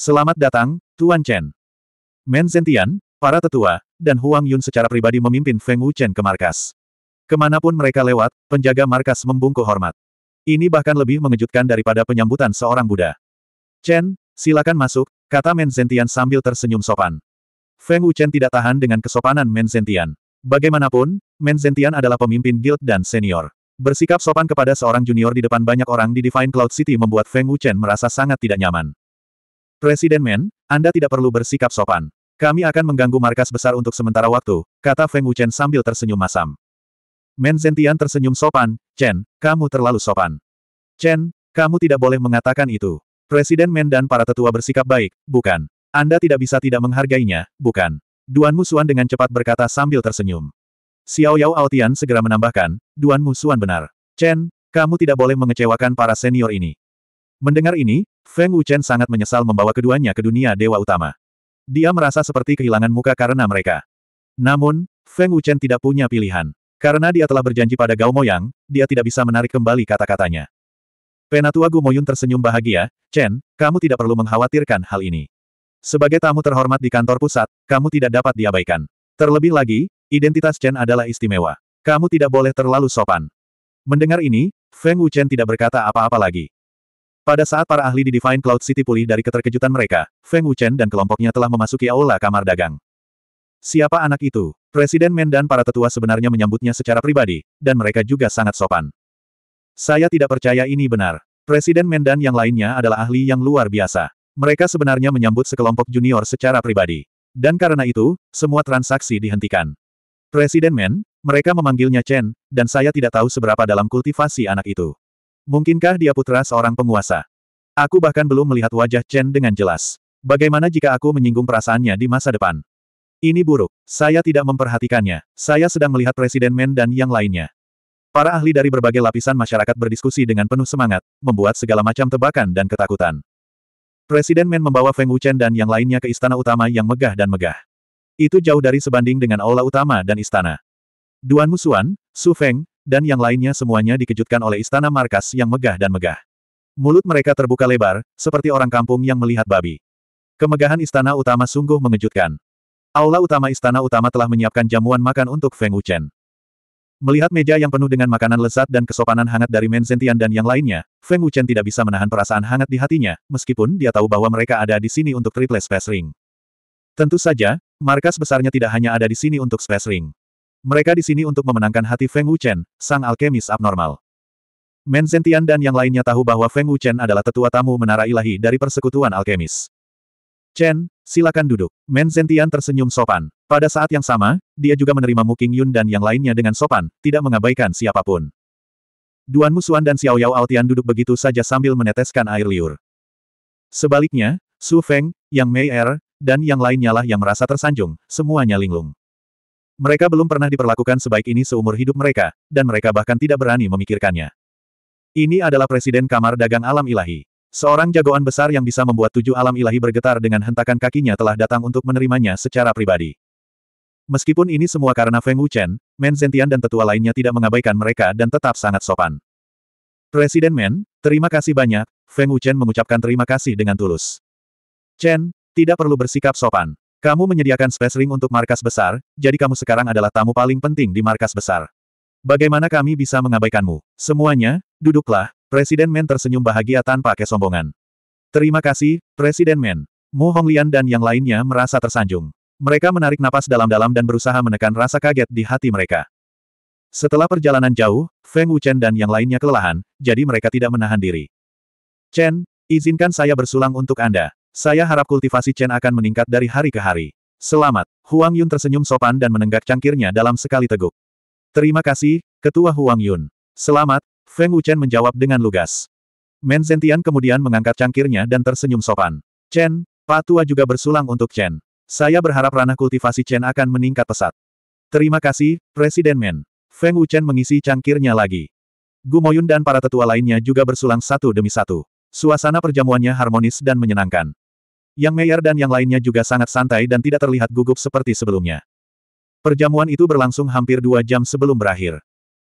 Selamat datang, Tuan Chen. Men Zentian, para tetua, dan Huang Yun secara pribadi memimpin Feng Wuchen ke markas. Kemanapun mereka lewat, penjaga markas membungkuk hormat. Ini bahkan lebih mengejutkan daripada penyambutan seorang Buddha. Chen, silakan masuk, kata Men Zentian sambil tersenyum sopan. Feng Wuchen tidak tahan dengan kesopanan Men Zentian. Bagaimanapun, Men Zentian adalah pemimpin guild dan senior. Bersikap sopan kepada seorang junior di depan banyak orang di Divine Cloud City membuat Feng Wuchen merasa sangat tidak nyaman. Presiden Men, Anda tidak perlu bersikap sopan. Kami akan mengganggu markas besar untuk sementara waktu, kata Feng Wuchen sambil tersenyum masam. Men Zentian tersenyum sopan, Chen, kamu terlalu sopan. Chen, kamu tidak boleh mengatakan itu. Presiden Men dan para tetua bersikap baik, bukan. Anda tidak bisa tidak menghargainya, bukan. Duan Musuan dengan cepat berkata sambil tersenyum. Xiao Yao Aotian segera menambahkan, Duan Musuan benar. Chen, kamu tidak boleh mengecewakan para senior ini. Mendengar ini, Feng Wuchen sangat menyesal membawa keduanya ke dunia dewa utama. Dia merasa seperti kehilangan muka karena mereka. Namun, Feng Wuchen tidak punya pilihan. Karena dia telah berjanji pada Gao Moyang, dia tidak bisa menarik kembali kata-katanya. Penatua Gu Moyun tersenyum bahagia, Chen, kamu tidak perlu mengkhawatirkan hal ini. Sebagai tamu terhormat di kantor pusat, kamu tidak dapat diabaikan. Terlebih lagi, identitas Chen adalah istimewa. Kamu tidak boleh terlalu sopan. Mendengar ini, Feng Wuchen tidak berkata apa-apa lagi. Pada saat para ahli di Divine Cloud City pulih dari keterkejutan mereka, Feng Wuchen dan kelompoknya telah memasuki aula kamar dagang. Siapa anak itu? Presiden Men dan para tetua sebenarnya menyambutnya secara pribadi, dan mereka juga sangat sopan. Saya tidak percaya ini benar. Presiden Men dan yang lainnya adalah ahli yang luar biasa. Mereka sebenarnya menyambut sekelompok junior secara pribadi. Dan karena itu, semua transaksi dihentikan. Presiden Men, mereka memanggilnya Chen, dan saya tidak tahu seberapa dalam kultivasi anak itu. Mungkinkah dia putra seorang penguasa? Aku bahkan belum melihat wajah Chen dengan jelas. Bagaimana jika aku menyinggung perasaannya di masa depan? Ini buruk. Saya tidak memperhatikannya. Saya sedang melihat Presiden Men dan yang lainnya. Para ahli dari berbagai lapisan masyarakat berdiskusi dengan penuh semangat, membuat segala macam tebakan dan ketakutan. Presiden Men membawa Feng Wuchen dan yang lainnya ke istana utama yang megah dan megah. Itu jauh dari sebanding dengan aula utama dan istana. Duan Musuan, Su Feng, dan yang lainnya semuanya dikejutkan oleh istana markas yang megah dan megah. Mulut mereka terbuka lebar, seperti orang kampung yang melihat babi. Kemegahan istana utama sungguh mengejutkan. Aula utama istana utama telah menyiapkan jamuan makan untuk Feng Wuchen. Melihat meja yang penuh dengan makanan lezat dan kesopanan hangat dari Menzentian dan yang lainnya, Feng Wuchen tidak bisa menahan perasaan hangat di hatinya, meskipun dia tahu bahwa mereka ada di sini untuk triple space ring. Tentu saja, markas besarnya tidak hanya ada di sini untuk space ring. Mereka di sini untuk memenangkan hati Feng Wuchen, sang alkemis abnormal. Men Zentian dan yang lainnya tahu bahwa Feng Wuchen adalah tetua tamu menara ilahi dari persekutuan alkemis. Chen, silakan duduk. Men Zentian tersenyum sopan. Pada saat yang sama, dia juga menerima Mu King Yun dan yang lainnya dengan sopan, tidak mengabaikan siapapun. Duan Musuan dan Xiao Yao Altian duduk begitu saja sambil meneteskan air liur. Sebaliknya, Su Feng, Yang Mei Er, dan yang lainnya lah yang merasa tersanjung, semuanya linglung. Mereka belum pernah diperlakukan sebaik ini seumur hidup mereka, dan mereka bahkan tidak berani memikirkannya. Ini adalah Presiden Kamar Dagang Alam Ilahi. Seorang jagoan besar yang bisa membuat tujuh alam ilahi bergetar dengan hentakan kakinya telah datang untuk menerimanya secara pribadi. Meskipun ini semua karena Feng Wuchen, Men Zentian dan tetua lainnya tidak mengabaikan mereka dan tetap sangat sopan. Presiden Men, terima kasih banyak, Feng Wuchen mengucapkan terima kasih dengan tulus. Chen, tidak perlu bersikap sopan. Kamu menyediakan space ring untuk markas besar, jadi kamu sekarang adalah tamu paling penting di markas besar. Bagaimana kami bisa mengabaikanmu? Semuanya, duduklah, Presiden Men tersenyum bahagia tanpa kesombongan. Terima kasih, Presiden Men. Mu Honglian dan yang lainnya merasa tersanjung. Mereka menarik napas dalam-dalam dan berusaha menekan rasa kaget di hati mereka. Setelah perjalanan jauh, Feng Wuchen dan yang lainnya kelelahan, jadi mereka tidak menahan diri. Chen, izinkan saya bersulang untuk Anda. Saya harap kultivasi Chen akan meningkat dari hari ke hari. Selamat. Huang Yun tersenyum sopan dan menenggak cangkirnya dalam sekali teguk. Terima kasih, Ketua Huang Yun. Selamat, Feng Wuchen menjawab dengan lugas. Men Zentian kemudian mengangkat cangkirnya dan tersenyum sopan. Chen, Pak Tua juga bersulang untuk Chen. Saya berharap ranah kultivasi Chen akan meningkat pesat. Terima kasih, Presiden Men. Feng Wuchen mengisi cangkirnya lagi. Gu Moyun dan para tetua lainnya juga bersulang satu demi satu. Suasana perjamuannya harmonis dan menyenangkan. Yang Meyer dan yang lainnya juga sangat santai dan tidak terlihat gugup seperti sebelumnya. Perjamuan itu berlangsung hampir dua jam sebelum berakhir.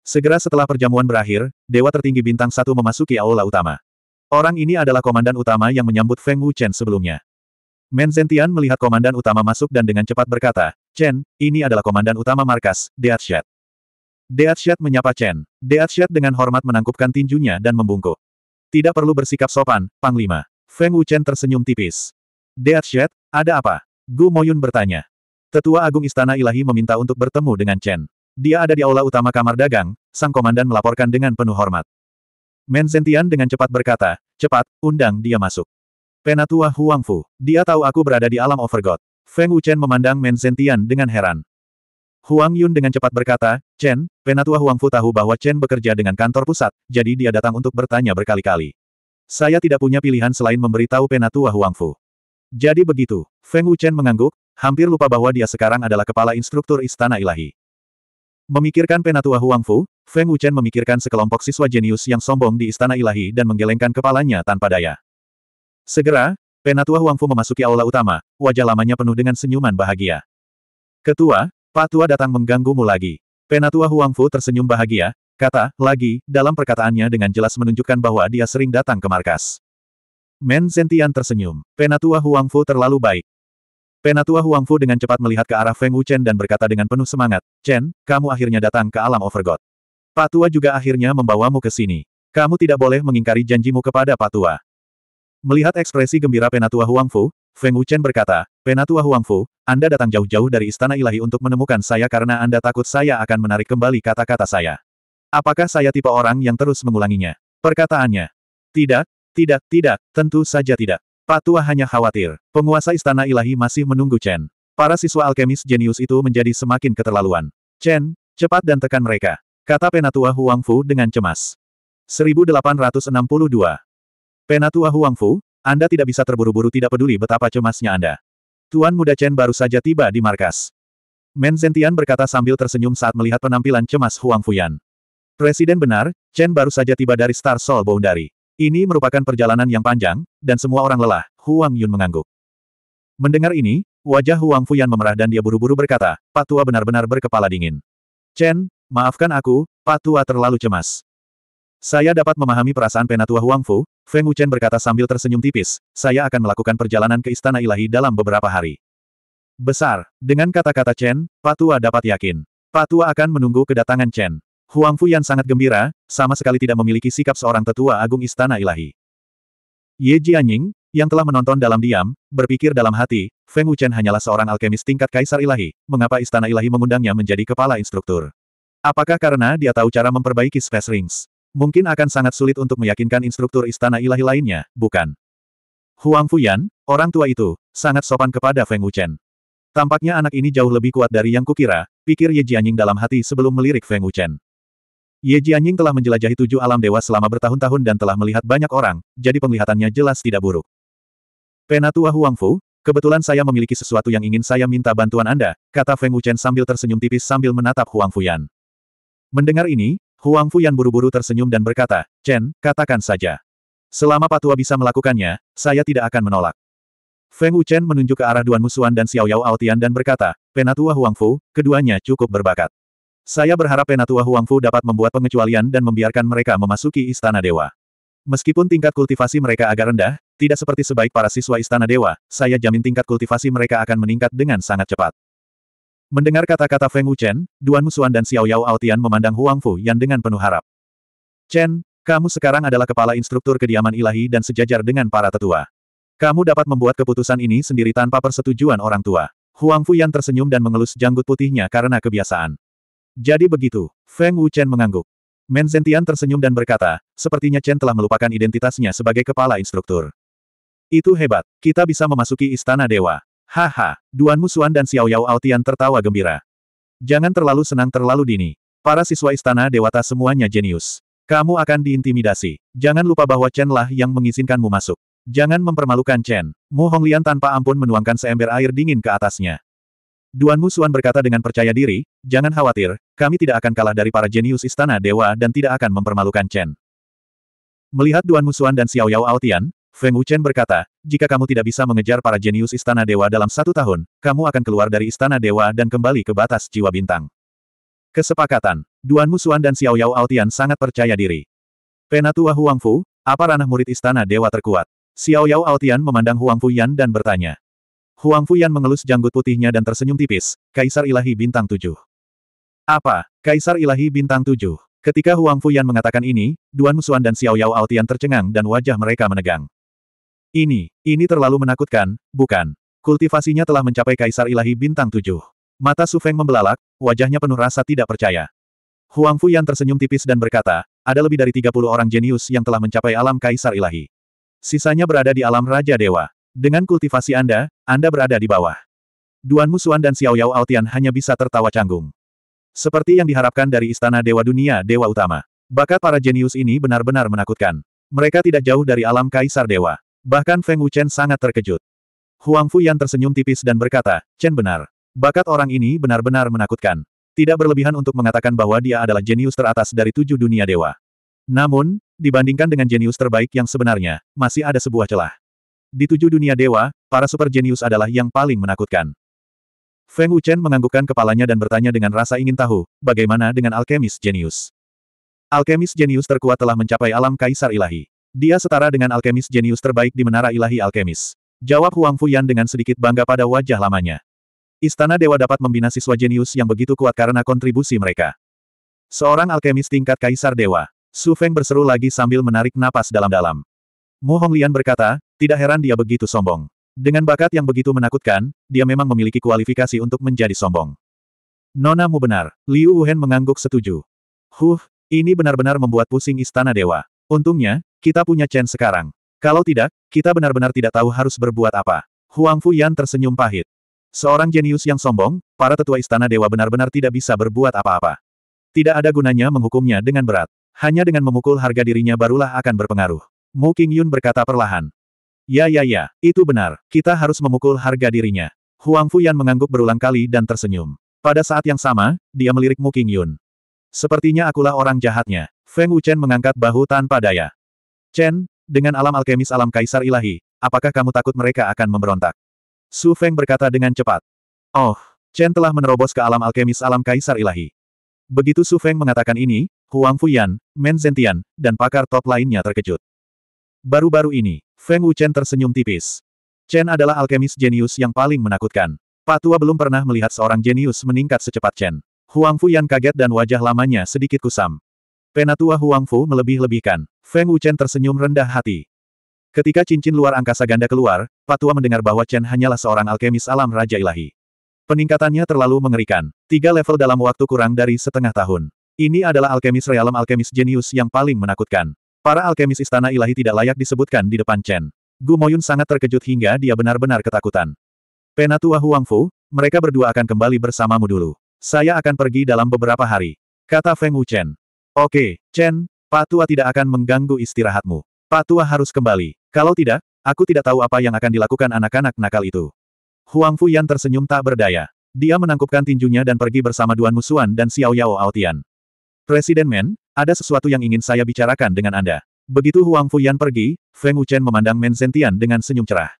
Segera setelah perjamuan berakhir, Dewa Tertinggi Bintang Satu memasuki aula utama. Orang ini adalah komandan utama yang menyambut Feng Wu Chen sebelumnya. Men Zentian melihat komandan utama masuk dan dengan cepat berkata, Chen, ini adalah komandan utama markas, Deat Deat Deathshed menyapa Chen. Deat Deathshed dengan hormat menangkupkan tinjunya dan membungkuk. Tidak perlu bersikap sopan, Panglima. Feng Wuchen tersenyum tipis. Shet, ada apa? Gu Moyun bertanya. Tetua Agung Istana Ilahi meminta untuk bertemu dengan Chen. Dia ada di aula utama kamar dagang, sang komandan melaporkan dengan penuh hormat. Men Zentian dengan cepat berkata, cepat, undang dia masuk. Penatua Huang Fu, dia tahu aku berada di alam Overgod. Feng Wuchen memandang Men Zentian dengan heran. Huang Yun dengan cepat berkata, Chen, penatua Huang Fu tahu bahwa Chen bekerja dengan kantor pusat, jadi dia datang untuk bertanya berkali-kali. Saya tidak punya pilihan selain memberitahu penatua Huang Fu. Jadi begitu, Feng Wuchen mengangguk, hampir lupa bahwa dia sekarang adalah kepala instruktur Istana Ilahi. Memikirkan penatua Huang Fu, Feng Wuchen memikirkan sekelompok siswa jenius yang sombong di Istana Ilahi dan menggelengkan kepalanya tanpa daya. Segera, penatua Huang Fu memasuki aula utama, wajah lamanya penuh dengan senyuman bahagia. Ketua, Pak Tua datang mengganggumu lagi. Penatua Huangfu tersenyum bahagia, kata, lagi, dalam perkataannya dengan jelas menunjukkan bahwa dia sering datang ke markas. Men Zentian tersenyum. Penatua Huangfu terlalu baik. Penatua Huangfu dengan cepat melihat ke arah Feng Wuchen dan berkata dengan penuh semangat, Chen, kamu akhirnya datang ke alam Overgod. Pak Tua juga akhirnya membawamu ke sini. Kamu tidak boleh mengingkari janjimu kepada Pak Tua. Melihat ekspresi gembira Penatua Huangfu, Feng Wuchen berkata, Penatua Huangfu, Anda datang jauh-jauh dari istana ilahi untuk menemukan saya karena Anda takut saya akan menarik kembali kata-kata saya. Apakah saya tipe orang yang terus mengulanginya? Perkataannya. Tidak, tidak, tidak, tentu saja tidak. Patua hanya khawatir. Penguasa istana ilahi masih menunggu Chen. Para siswa alkemis jenius itu menjadi semakin keterlaluan. Chen, cepat dan tekan mereka. Kata Penatua Huangfu dengan cemas. 1862. Penatua Huangfu, Anda tidak bisa terburu-buru tidak peduli betapa cemasnya Anda. Tuan muda Chen baru saja tiba di markas. Men Zentian berkata sambil tersenyum saat melihat penampilan cemas Huang Fuyan. Presiden benar, Chen baru saja tiba dari Star Soul Boundary. Ini merupakan perjalanan yang panjang, dan semua orang lelah, Huang Yun mengangguk. Mendengar ini, wajah Huang Fuyan memerah dan dia buru-buru berkata, Pak Tua benar-benar berkepala dingin. Chen, maafkan aku, Pak Tua terlalu cemas. Saya dapat memahami perasaan Penatua Huangfu, Feng Wuchen berkata sambil tersenyum tipis, saya akan melakukan perjalanan ke Istana Ilahi dalam beberapa hari. Besar, dengan kata-kata Chen, Patua dapat yakin. Patua akan menunggu kedatangan Chen. Huangfu yang sangat gembira, sama sekali tidak memiliki sikap seorang tetua agung Istana Ilahi. Ye Jianying, yang telah menonton dalam diam, berpikir dalam hati, Feng Wuchen hanyalah seorang alkemis tingkat Kaisar Ilahi, mengapa Istana Ilahi mengundangnya menjadi kepala instruktur? Apakah karena dia tahu cara memperbaiki Space Rings? Mungkin akan sangat sulit untuk meyakinkan instruktur istana ilahi lainnya, bukan? Huang Fuyan, orang tua itu, sangat sopan kepada Feng Wuchen. Tampaknya anak ini jauh lebih kuat dari yang kukira, pikir Ye Jianying dalam hati sebelum melirik Feng Wuchen. Ye Jianying telah menjelajahi tujuh alam dewa selama bertahun-tahun dan telah melihat banyak orang, jadi penglihatannya jelas tidak buruk. Penatua Huang Fu, kebetulan saya memiliki sesuatu yang ingin saya minta bantuan Anda, kata Feng Wuchen sambil tersenyum tipis sambil menatap Huang Fuyan. Mendengar ini, Huang Fu Fuyan buru-buru tersenyum dan berkata, Chen, katakan saja. Selama Patua bisa melakukannya, saya tidak akan menolak. Feng Wuchen menunjuk ke arah Duan Musuan dan Xiao Yao Aotian dan berkata, Penatua Huang Fu, keduanya cukup berbakat. Saya berharap Penatua Huang Fu dapat membuat pengecualian dan membiarkan mereka memasuki Istana Dewa. Meskipun tingkat kultivasi mereka agak rendah, tidak seperti sebaik para siswa Istana Dewa, saya jamin tingkat kultivasi mereka akan meningkat dengan sangat cepat. Mendengar kata-kata Feng Wuchen, Duan Musuan dan Xiao Yao Aotian memandang Huang Fu Yan dengan penuh harap. Chen, kamu sekarang adalah kepala instruktur kediaman ilahi dan sejajar dengan para tetua. Kamu dapat membuat keputusan ini sendiri tanpa persetujuan orang tua. Huang Fu Yan tersenyum dan mengelus janggut putihnya karena kebiasaan. Jadi begitu, Feng Wuchen mengangguk. Men Zentian tersenyum dan berkata, sepertinya Chen telah melupakan identitasnya sebagai kepala instruktur. Itu hebat, kita bisa memasuki istana dewa. Haha, Duan Musuan dan Xiao Yao Aotian tertawa gembira. Jangan terlalu senang terlalu dini. Para siswa istana dewata semuanya jenius. Kamu akan diintimidasi. Jangan lupa bahwa Chen lah yang mengizinkanmu masuk. Jangan mempermalukan Chen. Mu Honglian tanpa ampun menuangkan seember air dingin ke atasnya. Duan Musuan berkata dengan percaya diri, jangan khawatir, kami tidak akan kalah dari para jenius istana dewa dan tidak akan mempermalukan Chen. Melihat Duan Musuan dan Xiao Yao Aotian, Feng Wuchen berkata, jika kamu tidak bisa mengejar para jenius Istana Dewa dalam satu tahun, kamu akan keluar dari Istana Dewa dan kembali ke batas jiwa bintang. Kesepakatan. Duan Musuan dan Xiao Yao Altian sangat percaya diri. Penatua Huang Fu, apa ranah murid Istana Dewa terkuat? Xiao Yao Altian memandang Huang Fu Yan dan bertanya. Huang Fu Yan mengelus janggut putihnya dan tersenyum tipis, Kaisar Ilahi Bintang Tujuh. Apa? Kaisar Ilahi Bintang Tujuh? Ketika Huang Yan mengatakan ini, Duan Musuan dan Xiao Yao Altian tercengang dan wajah mereka menegang. Ini, ini terlalu menakutkan, bukan? Kultivasinya telah mencapai Kaisar Ilahi Bintang 7. Mata Su Feng membelalak, wajahnya penuh rasa tidak percaya. Huang Fu yang tersenyum tipis dan berkata, ada lebih dari 30 orang jenius yang telah mencapai alam Kaisar Ilahi. Sisanya berada di alam Raja Dewa. Dengan kultivasi Anda, Anda berada di bawah. Duan Musuan dan Xiao Yao Aotian hanya bisa tertawa canggung. Seperti yang diharapkan dari Istana Dewa Dunia Dewa Utama. Bakat para jenius ini benar-benar menakutkan. Mereka tidak jauh dari alam Kaisar Dewa. Bahkan Feng Wuchen sangat terkejut. Huang Fu yang tersenyum tipis dan berkata, Chen benar. Bakat orang ini benar-benar menakutkan. Tidak berlebihan untuk mengatakan bahwa dia adalah jenius teratas dari tujuh dunia dewa. Namun, dibandingkan dengan jenius terbaik yang sebenarnya, masih ada sebuah celah. Di tujuh dunia dewa, para super jenius adalah yang paling menakutkan. Feng Wuchen menganggukkan kepalanya dan bertanya dengan rasa ingin tahu, bagaimana dengan alkemis jenius? Alkemis jenius terkuat telah mencapai alam kaisar ilahi. Dia setara dengan alkemis jenius terbaik di menara ilahi alkemis. Jawab Huang Fuyan dengan sedikit bangga pada wajah lamanya. Istana Dewa dapat membina siswa jenius yang begitu kuat karena kontribusi mereka. Seorang alkemis tingkat Kaisar Dewa. Su Feng berseru lagi sambil menarik napas dalam-dalam. Mu Honglian berkata, tidak heran dia begitu sombong. Dengan bakat yang begitu menakutkan, dia memang memiliki kualifikasi untuk menjadi sombong. Nona mu benar, Liu Wuhen mengangguk setuju. Huh, ini benar-benar membuat pusing istana dewa. Untungnya, kita punya chance sekarang. Kalau tidak, kita benar-benar tidak tahu harus berbuat apa. Huang Fu Yan tersenyum pahit. Seorang jenius yang sombong, para tetua istana dewa benar-benar tidak bisa berbuat apa-apa. Tidak ada gunanya menghukumnya dengan berat. Hanya dengan memukul harga dirinya barulah akan berpengaruh. Mu King Yun berkata perlahan. Ya ya ya, itu benar, kita harus memukul harga dirinya. Huang Fu Yan mengangguk berulang kali dan tersenyum. Pada saat yang sama, dia melirik Mu King Yun. Sepertinya akulah orang jahatnya. Feng Wuchen mengangkat bahu tanpa daya. Chen, dengan alam alkemis alam kaisar ilahi, apakah kamu takut mereka akan memberontak? Su Feng berkata dengan cepat. Oh, Chen telah menerobos ke alam alkemis alam kaisar ilahi. Begitu Su Feng mengatakan ini, Huang Fuyan, Men Zentian, dan pakar top lainnya terkejut. Baru-baru ini, Feng Wu Chen tersenyum tipis. Chen adalah alkemis jenius yang paling menakutkan. Patua belum pernah melihat seorang jenius meningkat secepat Chen. Huang Fuyan kaget dan wajah lamanya sedikit kusam. Penatua Huang Fu melebih-lebihkan. Feng Wuchen tersenyum rendah hati. Ketika cincin luar angkasa ganda keluar, Patua mendengar bahwa Chen hanyalah seorang alkemis alam Raja Ilahi. Peningkatannya terlalu mengerikan. Tiga level dalam waktu kurang dari setengah tahun. Ini adalah alkemis realem alkemis jenius yang paling menakutkan. Para alkemis istana ilahi tidak layak disebutkan di depan Chen. Gu Moyun sangat terkejut hingga dia benar-benar ketakutan. Penatua Huang Fu, mereka berdua akan kembali bersamamu dulu. Saya akan pergi dalam beberapa hari. Kata Feng Wuchen. Oke, Chen, Patua tidak akan mengganggu istirahatmu. Patua harus kembali. Kalau tidak, aku tidak tahu apa yang akan dilakukan anak-anak nakal itu. Huang Fuyan tersenyum tak berdaya. Dia menangkupkan tinjunya dan pergi bersama Duan Musuan dan Xiao Yao Aotian. Presiden Men, ada sesuatu yang ingin saya bicarakan dengan Anda. Begitu Huang Fuyan pergi, Feng Wuchen memandang Men Zentian dengan senyum cerah.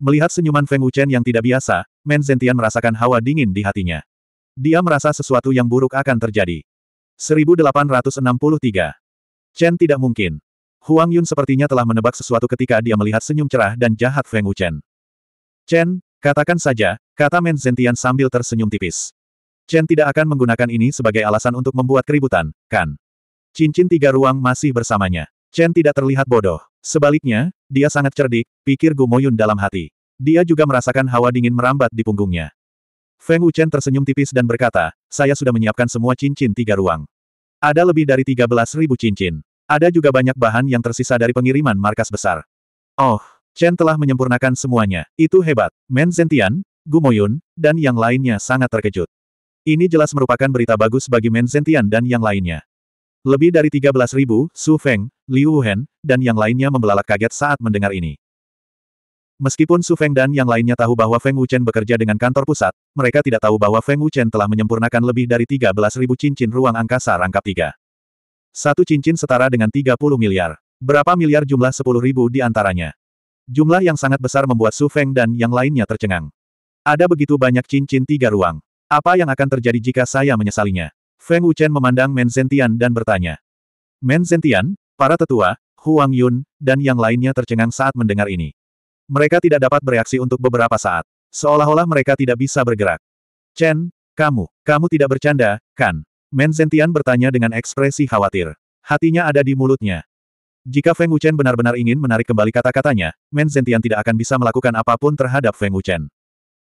Melihat senyuman Feng Wuchen yang tidak biasa, Men Zentian merasakan hawa dingin di hatinya. Dia merasa sesuatu yang buruk akan terjadi. 1863. Chen tidak mungkin. Huang Yun sepertinya telah menebak sesuatu ketika dia melihat senyum cerah dan jahat Feng Wuchen. Chen, katakan saja, kata Men Zentian sambil tersenyum tipis. Chen tidak akan menggunakan ini sebagai alasan untuk membuat keributan, kan? Cincin tiga ruang masih bersamanya. Chen tidak terlihat bodoh. Sebaliknya, dia sangat cerdik, pikir Gu Moyun dalam hati. Dia juga merasakan hawa dingin merambat di punggungnya. Feng Wuchen tersenyum tipis dan berkata, saya sudah menyiapkan semua cincin tiga ruang. Ada lebih dari belas ribu cincin. Ada juga banyak bahan yang tersisa dari pengiriman markas besar. Oh, Chen telah menyempurnakan semuanya. Itu hebat. Men Zentian, Gumoyun, dan yang lainnya sangat terkejut. Ini jelas merupakan berita bagus bagi Men Zentian dan yang lainnya. Lebih dari 13.000, Su Feng, Liu Wuhan, dan yang lainnya membelalak kaget saat mendengar ini. Meskipun Su Feng dan yang lainnya tahu bahwa Feng Wuchen bekerja dengan kantor pusat, mereka tidak tahu bahwa Feng Wuchen telah menyempurnakan lebih dari 13.000 cincin ruang angkasa rangkap 3. Satu cincin setara dengan 30 miliar. Berapa miliar jumlah 10.000 di antaranya? Jumlah yang sangat besar membuat Su Feng dan yang lainnya tercengang. Ada begitu banyak cincin tiga ruang. Apa yang akan terjadi jika saya menyesalinya? Feng Wuchen memandang Men Zentian dan bertanya. Men Zentian, para tetua, Huang Yun, dan yang lainnya tercengang saat mendengar ini. Mereka tidak dapat bereaksi untuk beberapa saat. Seolah-olah mereka tidak bisa bergerak. Chen, kamu, kamu tidak bercanda, kan? Menzentian bertanya dengan ekspresi khawatir. Hatinya ada di mulutnya. Jika Feng Wuchen benar-benar ingin menarik kembali kata-katanya, Menzentian tidak akan bisa melakukan apapun terhadap Feng Wuchen.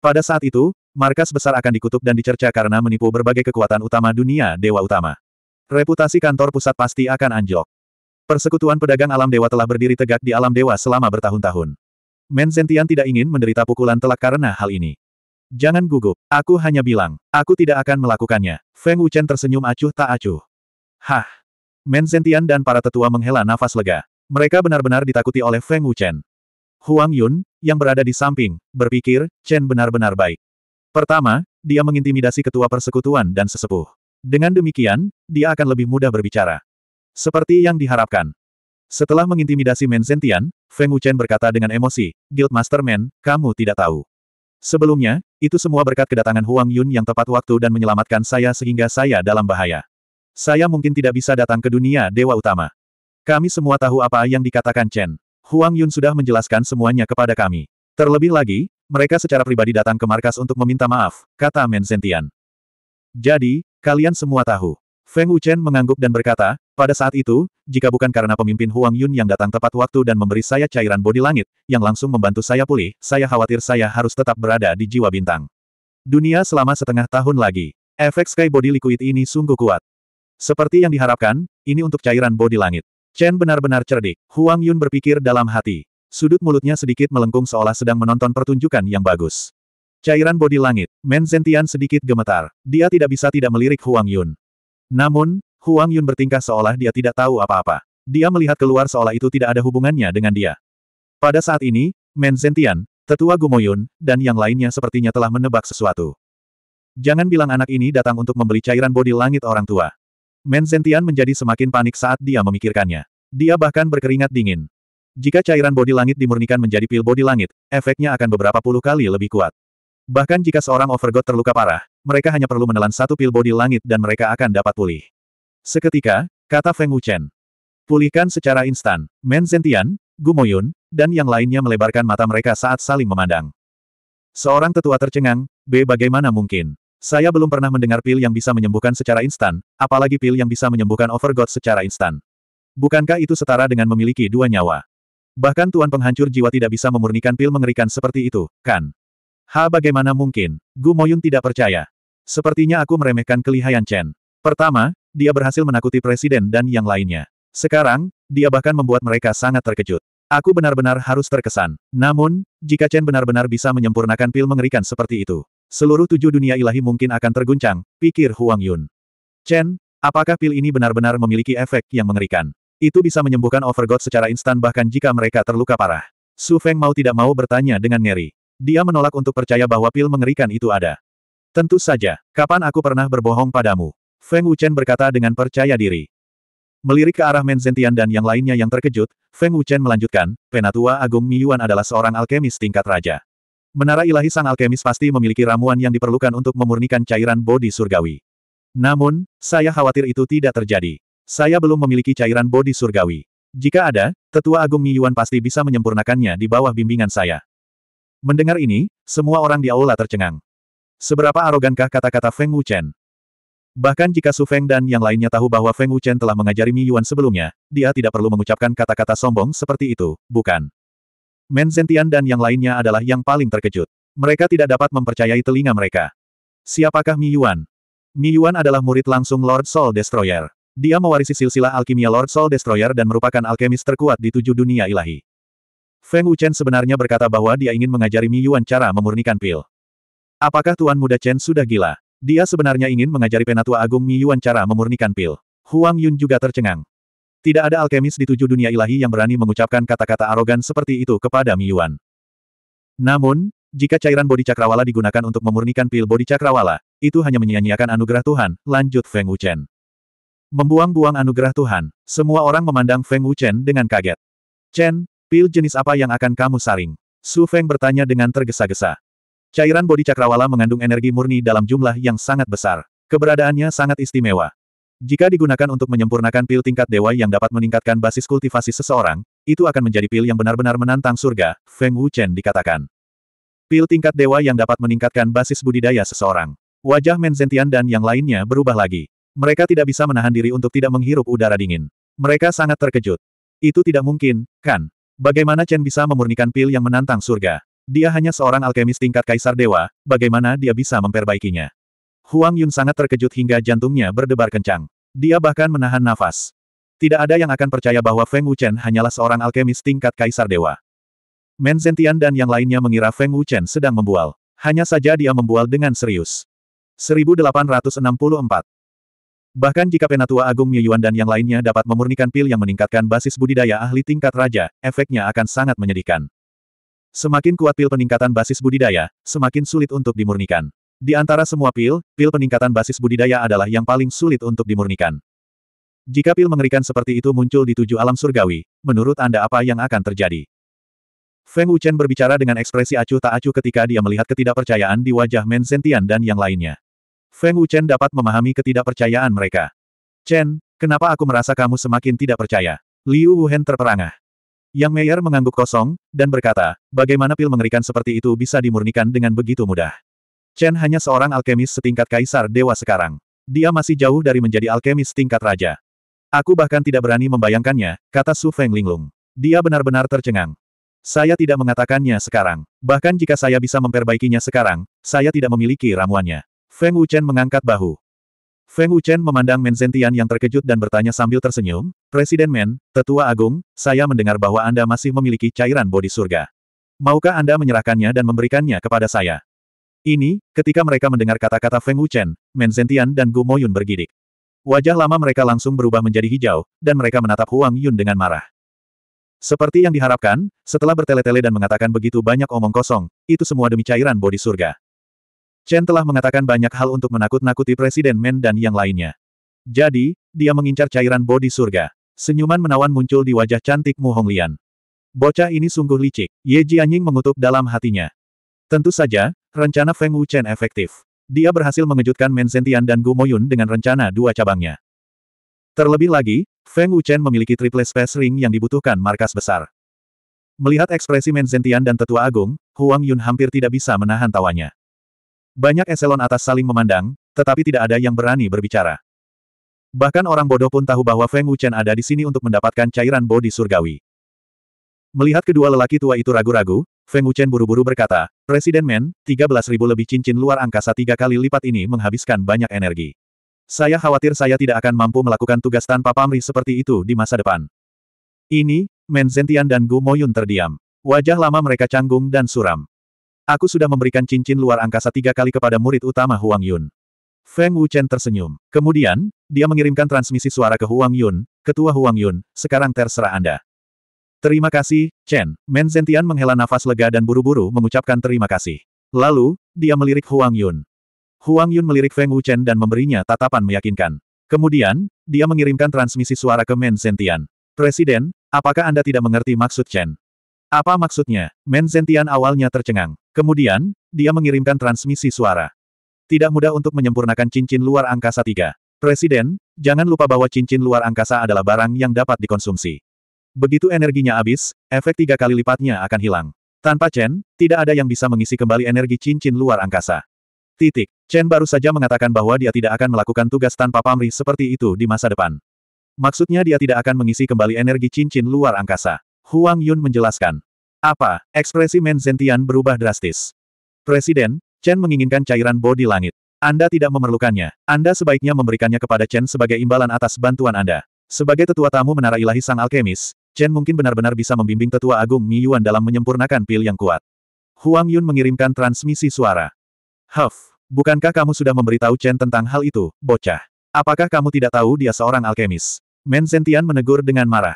Pada saat itu, markas besar akan dikutuk dan dicerca karena menipu berbagai kekuatan utama dunia Dewa Utama. Reputasi kantor pusat pasti akan anjlok. Persekutuan pedagang alam dewa telah berdiri tegak di alam dewa selama bertahun-tahun. Menzentian tidak ingin menderita pukulan telak karena hal ini. Jangan gugup, aku hanya bilang, aku tidak akan melakukannya. Feng Wuchen tersenyum acuh tak acuh. Hah! Menzentian dan para tetua menghela nafas lega. Mereka benar-benar ditakuti oleh Feng Wuchen. Huang Yun, yang berada di samping, berpikir, Chen benar-benar baik. Pertama, dia mengintimidasi ketua persekutuan dan sesepuh. Dengan demikian, dia akan lebih mudah berbicara. Seperti yang diharapkan, setelah mengintimidasi Men Zentian, Feng Wuchen berkata dengan emosi, Guildmaster Men, kamu tidak tahu. Sebelumnya, itu semua berkat kedatangan Huang Yun yang tepat waktu dan menyelamatkan saya sehingga saya dalam bahaya. Saya mungkin tidak bisa datang ke dunia Dewa Utama. Kami semua tahu apa yang dikatakan Chen. Huang Yun sudah menjelaskan semuanya kepada kami. Terlebih lagi, mereka secara pribadi datang ke markas untuk meminta maaf, kata Men Zentian. Jadi, kalian semua tahu. Feng Wuchen mengangguk dan berkata, pada saat itu, jika bukan karena pemimpin Huang Yun yang datang tepat waktu dan memberi saya cairan bodi langit, yang langsung membantu saya pulih, saya khawatir saya harus tetap berada di jiwa bintang. Dunia selama setengah tahun lagi. Efek Sky Body Liquid ini sungguh kuat. Seperti yang diharapkan, ini untuk cairan bodi langit. Chen benar-benar cerdik. Huang Yun berpikir dalam hati. Sudut mulutnya sedikit melengkung seolah sedang menonton pertunjukan yang bagus. Cairan bodi langit, Men Zentian sedikit gemetar. Dia tidak bisa tidak melirik Huang Yun. Namun, Huang Yun bertingkah seolah dia tidak tahu apa-apa. Dia melihat keluar seolah itu tidak ada hubungannya dengan dia. Pada saat ini, Men Zentian, tetua Gumoyun, dan yang lainnya sepertinya telah menebak sesuatu. Jangan bilang anak ini datang untuk membeli cairan bodi langit orang tua. Men Zentian menjadi semakin panik saat dia memikirkannya. Dia bahkan berkeringat dingin. Jika cairan bodi langit dimurnikan menjadi pil bodi langit, efeknya akan beberapa puluh kali lebih kuat. Bahkan jika seorang overgod terluka parah, mereka hanya perlu menelan satu pil bodi langit dan mereka akan dapat pulih. Seketika, kata Feng Wuchen. Pulihkan secara instan, Men Zentian, Moyun, dan yang lainnya melebarkan mata mereka saat saling memandang. Seorang tetua tercengang, B bagaimana mungkin? Saya belum pernah mendengar pil yang bisa menyembuhkan secara instan, apalagi pil yang bisa menyembuhkan overgod secara instan. Bukankah itu setara dengan memiliki dua nyawa? Bahkan Tuan Penghancur Jiwa tidak bisa memurnikan pil mengerikan seperti itu, kan? Ha bagaimana mungkin? Gu Moyun tidak percaya. Sepertinya aku meremehkan kelihayan Chen. Pertama, dia berhasil menakuti presiden dan yang lainnya. Sekarang, dia bahkan membuat mereka sangat terkejut. Aku benar-benar harus terkesan. Namun, jika Chen benar-benar bisa menyempurnakan pil mengerikan seperti itu, seluruh tujuh dunia ilahi mungkin akan terguncang, pikir Huang Yun. Chen, apakah pil ini benar-benar memiliki efek yang mengerikan? Itu bisa menyembuhkan Overgod secara instan bahkan jika mereka terluka parah. Su Feng mau tidak mau bertanya dengan ngeri. Dia menolak untuk percaya bahwa pil mengerikan itu ada. Tentu saja, kapan aku pernah berbohong padamu? Feng Wuchen berkata dengan percaya diri. Melirik ke arah Menzentian dan yang lainnya yang terkejut, Feng Wuchen melanjutkan, Penatua Agung Miyuan adalah seorang alkemis tingkat raja. Menara ilahi sang alkemis pasti memiliki ramuan yang diperlukan untuk memurnikan cairan bodi surgawi. Namun, saya khawatir itu tidak terjadi. Saya belum memiliki cairan bodi surgawi. Jika ada, Tetua Agung Miyuan pasti bisa menyempurnakannya di bawah bimbingan saya. Mendengar ini, semua orang di aula tercengang. Seberapa arogankah kata-kata Feng Wuchen? Bahkan jika Su Feng dan yang lainnya tahu bahwa Feng Wuchen telah mengajari Mi Yuan sebelumnya, dia tidak perlu mengucapkan kata-kata sombong seperti itu, bukan? Men Zentian dan yang lainnya adalah yang paling terkejut. Mereka tidak dapat mempercayai telinga mereka. Siapakah Mi Yuan? Mi Yuan adalah murid langsung Lord Soul Destroyer. Dia mewarisi silsilah alkimia Lord Soul Destroyer dan merupakan alkemis terkuat di tujuh dunia ilahi. Feng Wuchen sebenarnya berkata bahwa dia ingin mengajari Mi Yuan cara memurnikan pil. Apakah Tuan Muda Chen sudah gila? Dia sebenarnya ingin mengajari Penatua Agung Mi Yuan cara memurnikan pil. Huang Yun juga tercengang. Tidak ada alkemis di tujuh dunia ilahi yang berani mengucapkan kata-kata arogan seperti itu kepada Mi Yuan. Namun, jika cairan bodi cakrawala digunakan untuk memurnikan pil bodi cakrawala, itu hanya menyia-nyiakan anugerah Tuhan, lanjut Feng Wuchen. Membuang-buang anugerah Tuhan, semua orang memandang Feng Wuchen dengan kaget. Chen, pil jenis apa yang akan kamu saring? Su Feng bertanya dengan tergesa-gesa. Cairan bodi cakrawala mengandung energi murni dalam jumlah yang sangat besar. Keberadaannya sangat istimewa. Jika digunakan untuk menyempurnakan pil tingkat dewa yang dapat meningkatkan basis kultivasi seseorang, itu akan menjadi pil yang benar-benar menantang surga, Feng Wuchen dikatakan. Pil tingkat dewa yang dapat meningkatkan basis budidaya seseorang. Wajah Menzentian dan yang lainnya berubah lagi. Mereka tidak bisa menahan diri untuk tidak menghirup udara dingin. Mereka sangat terkejut. Itu tidak mungkin, kan? Bagaimana Chen bisa memurnikan pil yang menantang surga? Dia hanya seorang alkemis tingkat kaisar dewa, bagaimana dia bisa memperbaikinya? Huang Yun sangat terkejut hingga jantungnya berdebar kencang. Dia bahkan menahan nafas. Tidak ada yang akan percaya bahwa Feng Wuchen hanyalah seorang alkemis tingkat kaisar dewa. Men Zentian dan yang lainnya mengira Feng Wuchen sedang membual. Hanya saja dia membual dengan serius. 1864 Bahkan jika Penatua Agung Yuan dan yang lainnya dapat memurnikan pil yang meningkatkan basis budidaya ahli tingkat raja, efeknya akan sangat menyedihkan. Semakin kuat pil peningkatan basis budidaya, semakin sulit untuk dimurnikan. Di antara semua pil, pil peningkatan basis budidaya adalah yang paling sulit untuk dimurnikan. Jika pil mengerikan seperti itu muncul di tujuh alam surgawi, menurut Anda apa yang akan terjadi? Feng Wuchen berbicara dengan ekspresi acuh tak acuh ketika dia melihat ketidakpercayaan di wajah Men Sentian dan yang lainnya. Feng Wuchen dapat memahami ketidakpercayaan mereka. Chen, kenapa aku merasa kamu semakin tidak percaya? Liu Wuhen terperangah. Yang Meyer mengangguk kosong, dan berkata, bagaimana pil mengerikan seperti itu bisa dimurnikan dengan begitu mudah. Chen hanya seorang alkemis setingkat kaisar dewa sekarang. Dia masih jauh dari menjadi alkemis tingkat raja. Aku bahkan tidak berani membayangkannya, kata Su Feng Linglung. Dia benar-benar tercengang. Saya tidak mengatakannya sekarang. Bahkan jika saya bisa memperbaikinya sekarang, saya tidak memiliki ramuannya. Feng Wuchen mengangkat bahu. Feng Wuchen memandang Men Zentian yang terkejut dan bertanya sambil tersenyum, Presiden Men, Tetua Agung, saya mendengar bahwa Anda masih memiliki cairan bodi surga. Maukah Anda menyerahkannya dan memberikannya kepada saya? Ini, ketika mereka mendengar kata-kata Feng Wuchen, Men Zentian dan Gu Yun bergidik. Wajah lama mereka langsung berubah menjadi hijau, dan mereka menatap Huang Yun dengan marah. Seperti yang diharapkan, setelah bertele-tele dan mengatakan begitu banyak omong kosong, itu semua demi cairan bodi surga. Chen telah mengatakan banyak hal untuk menakut-nakuti Presiden Men dan yang lainnya. Jadi, dia mengincar cairan bodi surga. Senyuman menawan muncul di wajah cantik Mu Honglian. Bocah ini sungguh licik, Ye Jianying mengutuk dalam hatinya. Tentu saja, rencana Feng Wuchen efektif. Dia berhasil mengejutkan Men Zentian dan Guo Moyun dengan rencana dua cabangnya. Terlebih lagi, Feng Wuchen memiliki triple space ring yang dibutuhkan markas besar. Melihat ekspresi Men Zentian dan Tetua Agung, Huang Yun hampir tidak bisa menahan tawanya. Banyak eselon atas saling memandang, tetapi tidak ada yang berani berbicara. Bahkan orang bodoh pun tahu bahwa Feng Wuchen ada di sini untuk mendapatkan cairan bodi surgawi. Melihat kedua lelaki tua itu ragu-ragu, Feng Wuchen buru-buru berkata, Presiden Men, 13.000 lebih cincin luar angkasa tiga kali lipat ini menghabiskan banyak energi. Saya khawatir saya tidak akan mampu melakukan tugas tanpa pamri seperti itu di masa depan. Ini, Men Zentian dan Gu Moyun terdiam. Wajah lama mereka canggung dan suram. Aku sudah memberikan cincin luar angkasa tiga kali kepada murid utama Huang Yun. Feng Wuchen tersenyum. Kemudian, dia mengirimkan transmisi suara ke Huang Yun, Ketua Huang Yun, sekarang terserah Anda. Terima kasih, Chen. Men Zentian menghela nafas lega dan buru-buru mengucapkan terima kasih. Lalu, dia melirik Huang Yun. Huang Yun melirik Feng Wuchen dan memberinya tatapan meyakinkan. Kemudian, dia mengirimkan transmisi suara ke Men Zentian. Presiden, apakah Anda tidak mengerti maksud Chen? Apa maksudnya? Menzentian awalnya tercengang. Kemudian, dia mengirimkan transmisi suara. Tidak mudah untuk menyempurnakan cincin luar angkasa tiga. Presiden, jangan lupa bahwa cincin luar angkasa adalah barang yang dapat dikonsumsi. Begitu energinya habis, efek tiga kali lipatnya akan hilang. Tanpa Chen, tidak ada yang bisa mengisi kembali energi cincin luar angkasa. Titik. Chen baru saja mengatakan bahwa dia tidak akan melakukan tugas tanpa pamrih seperti itu di masa depan. Maksudnya dia tidak akan mengisi kembali energi cincin luar angkasa. Huang Yun menjelaskan. Apa? Ekspresi Men Zentian berubah drastis. Presiden, Chen menginginkan cairan bodi langit. Anda tidak memerlukannya. Anda sebaiknya memberikannya kepada Chen sebagai imbalan atas bantuan Anda. Sebagai tetua tamu menara ilahi sang alkemis, Chen mungkin benar-benar bisa membimbing tetua agung Mi Yuan dalam menyempurnakan pil yang kuat. Huang Yun mengirimkan transmisi suara. Huff, bukankah kamu sudah memberitahu Chen tentang hal itu, bocah? Apakah kamu tidak tahu dia seorang alkemis? Men Zentian menegur dengan marah.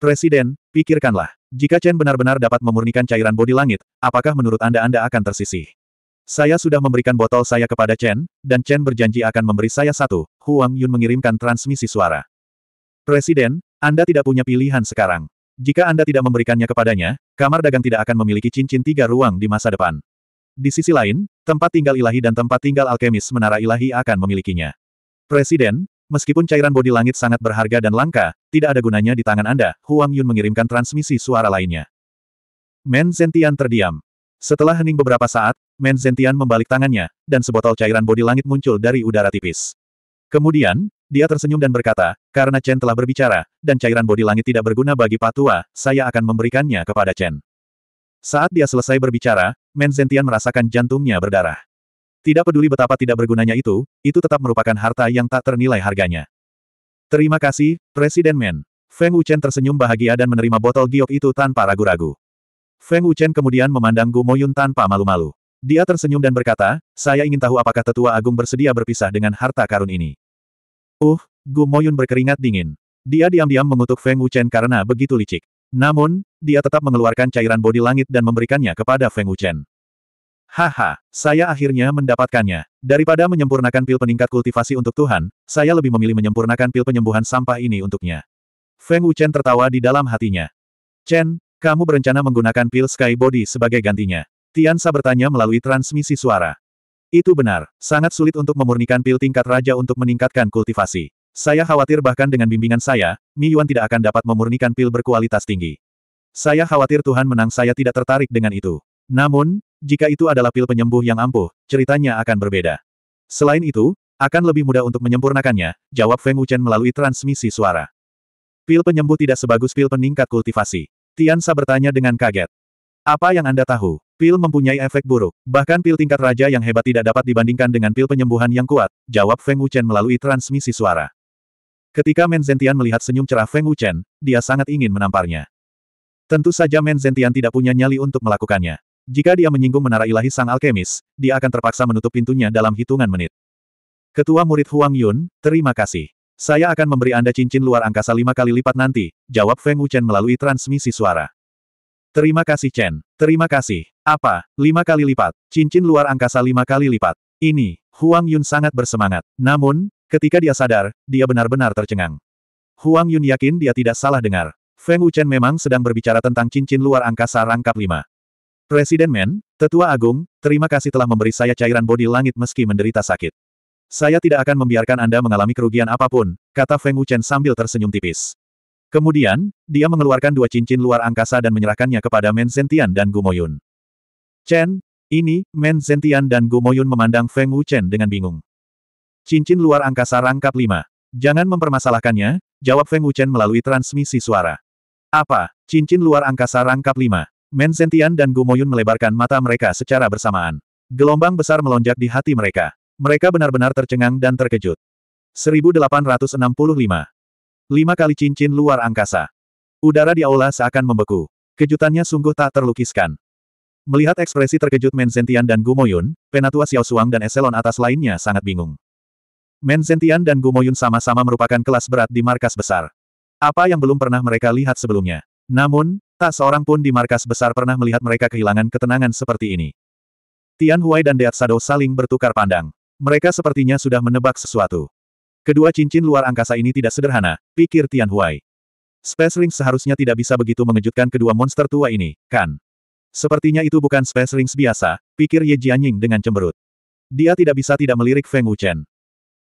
Presiden, Pikirkanlah, jika Chen benar-benar dapat memurnikan cairan bodi langit, apakah menurut Anda Anda akan tersisih? Saya sudah memberikan botol saya kepada Chen, dan Chen berjanji akan memberi saya satu. Huang Yun mengirimkan transmisi suara. Presiden, Anda tidak punya pilihan sekarang. Jika Anda tidak memberikannya kepadanya, kamar dagang tidak akan memiliki cincin tiga ruang di masa depan. Di sisi lain, tempat tinggal ilahi dan tempat tinggal alkemis menara ilahi akan memilikinya. Presiden, meskipun cairan bodi langit sangat berharga dan langka, tidak ada gunanya di tangan Anda, Huang Yun mengirimkan transmisi suara lainnya. Men Zentian terdiam. Setelah hening beberapa saat, Men Zentian membalik tangannya, dan sebotol cairan bodi langit muncul dari udara tipis. Kemudian, dia tersenyum dan berkata, karena Chen telah berbicara, dan cairan bodi langit tidak berguna bagi Patua, saya akan memberikannya kepada Chen. Saat dia selesai berbicara, Men Zentian merasakan jantungnya berdarah. Tidak peduli betapa tidak bergunanya itu, itu tetap merupakan harta yang tak ternilai harganya. Terima kasih, Presiden Men. Feng Wuchen tersenyum bahagia dan menerima botol giok itu tanpa ragu-ragu. Feng Wuchen kemudian memandang Gu Moyun tanpa malu-malu. Dia tersenyum dan berkata, saya ingin tahu apakah tetua agung bersedia berpisah dengan harta karun ini. Uh, Gu Moyun berkeringat dingin. Dia diam-diam mengutuk Feng Wuchen karena begitu licik. Namun, dia tetap mengeluarkan cairan bodi langit dan memberikannya kepada Feng Wuchen. Haha, saya akhirnya mendapatkannya. Daripada menyempurnakan pil peningkat kultivasi untuk Tuhan, saya lebih memilih menyempurnakan pil penyembuhan sampah ini untuknya. Feng Wuchen tertawa di dalam hatinya. Chen, kamu berencana menggunakan pil Sky Body sebagai gantinya. Tian Sa bertanya melalui transmisi suara. Itu benar, sangat sulit untuk memurnikan pil tingkat raja untuk meningkatkan kultivasi. Saya khawatir bahkan dengan bimbingan saya, Mi Yuan tidak akan dapat memurnikan pil berkualitas tinggi. Saya khawatir Tuhan menang saya tidak tertarik dengan itu. Namun, jika itu adalah pil penyembuh yang ampuh, ceritanya akan berbeda. Selain itu, akan lebih mudah untuk menyempurnakannya, jawab Feng Wuchen melalui transmisi suara. Pil penyembuh tidak sebagus pil peningkat kultivasi. Tian Tiansa bertanya dengan kaget. Apa yang Anda tahu? Pil mempunyai efek buruk. Bahkan pil tingkat raja yang hebat tidak dapat dibandingkan dengan pil penyembuhan yang kuat, jawab Feng Wuchen melalui transmisi suara. Ketika Men Zentian melihat senyum cerah Feng Wuchen, dia sangat ingin menamparnya. Tentu saja Men Zentian tidak punya nyali untuk melakukannya. Jika dia menyinggung menara ilahi sang alkemis, dia akan terpaksa menutup pintunya dalam hitungan menit. Ketua murid Huang Yun, terima kasih. Saya akan memberi Anda cincin luar angkasa lima kali lipat nanti, jawab Feng Wuchen melalui transmisi suara. Terima kasih Chen, terima kasih. Apa, lima kali lipat, cincin luar angkasa lima kali lipat. Ini, Huang Yun sangat bersemangat. Namun, ketika dia sadar, dia benar-benar tercengang. Huang Yun yakin dia tidak salah dengar. Feng Wuchen memang sedang berbicara tentang cincin luar angkasa rangkap lima. Presiden Men, Tetua Agung, terima kasih telah memberi saya cairan bodi langit meski menderita sakit. Saya tidak akan membiarkan Anda mengalami kerugian apapun, kata Feng Wuchen sambil tersenyum tipis. Kemudian, dia mengeluarkan dua cincin luar angkasa dan menyerahkannya kepada Men Zentian dan Gu Moyun. Chen, ini, Men Zentian dan Gu Moyun memandang Feng Wuchen dengan bingung. Cincin luar angkasa rangkap lima, Jangan mempermasalahkannya, jawab Feng Wuchen melalui transmisi suara. Apa, cincin luar angkasa rangkap lima?" Men Sentian dan Gumoyun melebarkan mata mereka secara bersamaan. Gelombang besar melonjak di hati mereka. Mereka benar-benar tercengang dan terkejut. 1865. Lima kali cincin luar angkasa. Udara di aula seakan membeku. Kejutannya sungguh tak terlukiskan. Melihat ekspresi terkejut Men Sentian dan Gumoyun, Penatua Xiao Suang dan eselon atas lainnya sangat bingung. Men Sentian dan Gumoyun sama-sama merupakan kelas berat di markas besar. Apa yang belum pernah mereka lihat sebelumnya. Namun, Tak seorang pun di markas besar pernah melihat mereka kehilangan ketenangan seperti ini. Tian Huai dan Deat Sado saling bertukar pandang. Mereka sepertinya sudah menebak sesuatu. Kedua cincin luar angkasa ini tidak sederhana, pikir Tian Huai. Space Rings seharusnya tidak bisa begitu mengejutkan kedua monster tua ini, kan? Sepertinya itu bukan Space Rings biasa, pikir Ye Jianying dengan cemberut. Dia tidak bisa tidak melirik Feng Wuchen.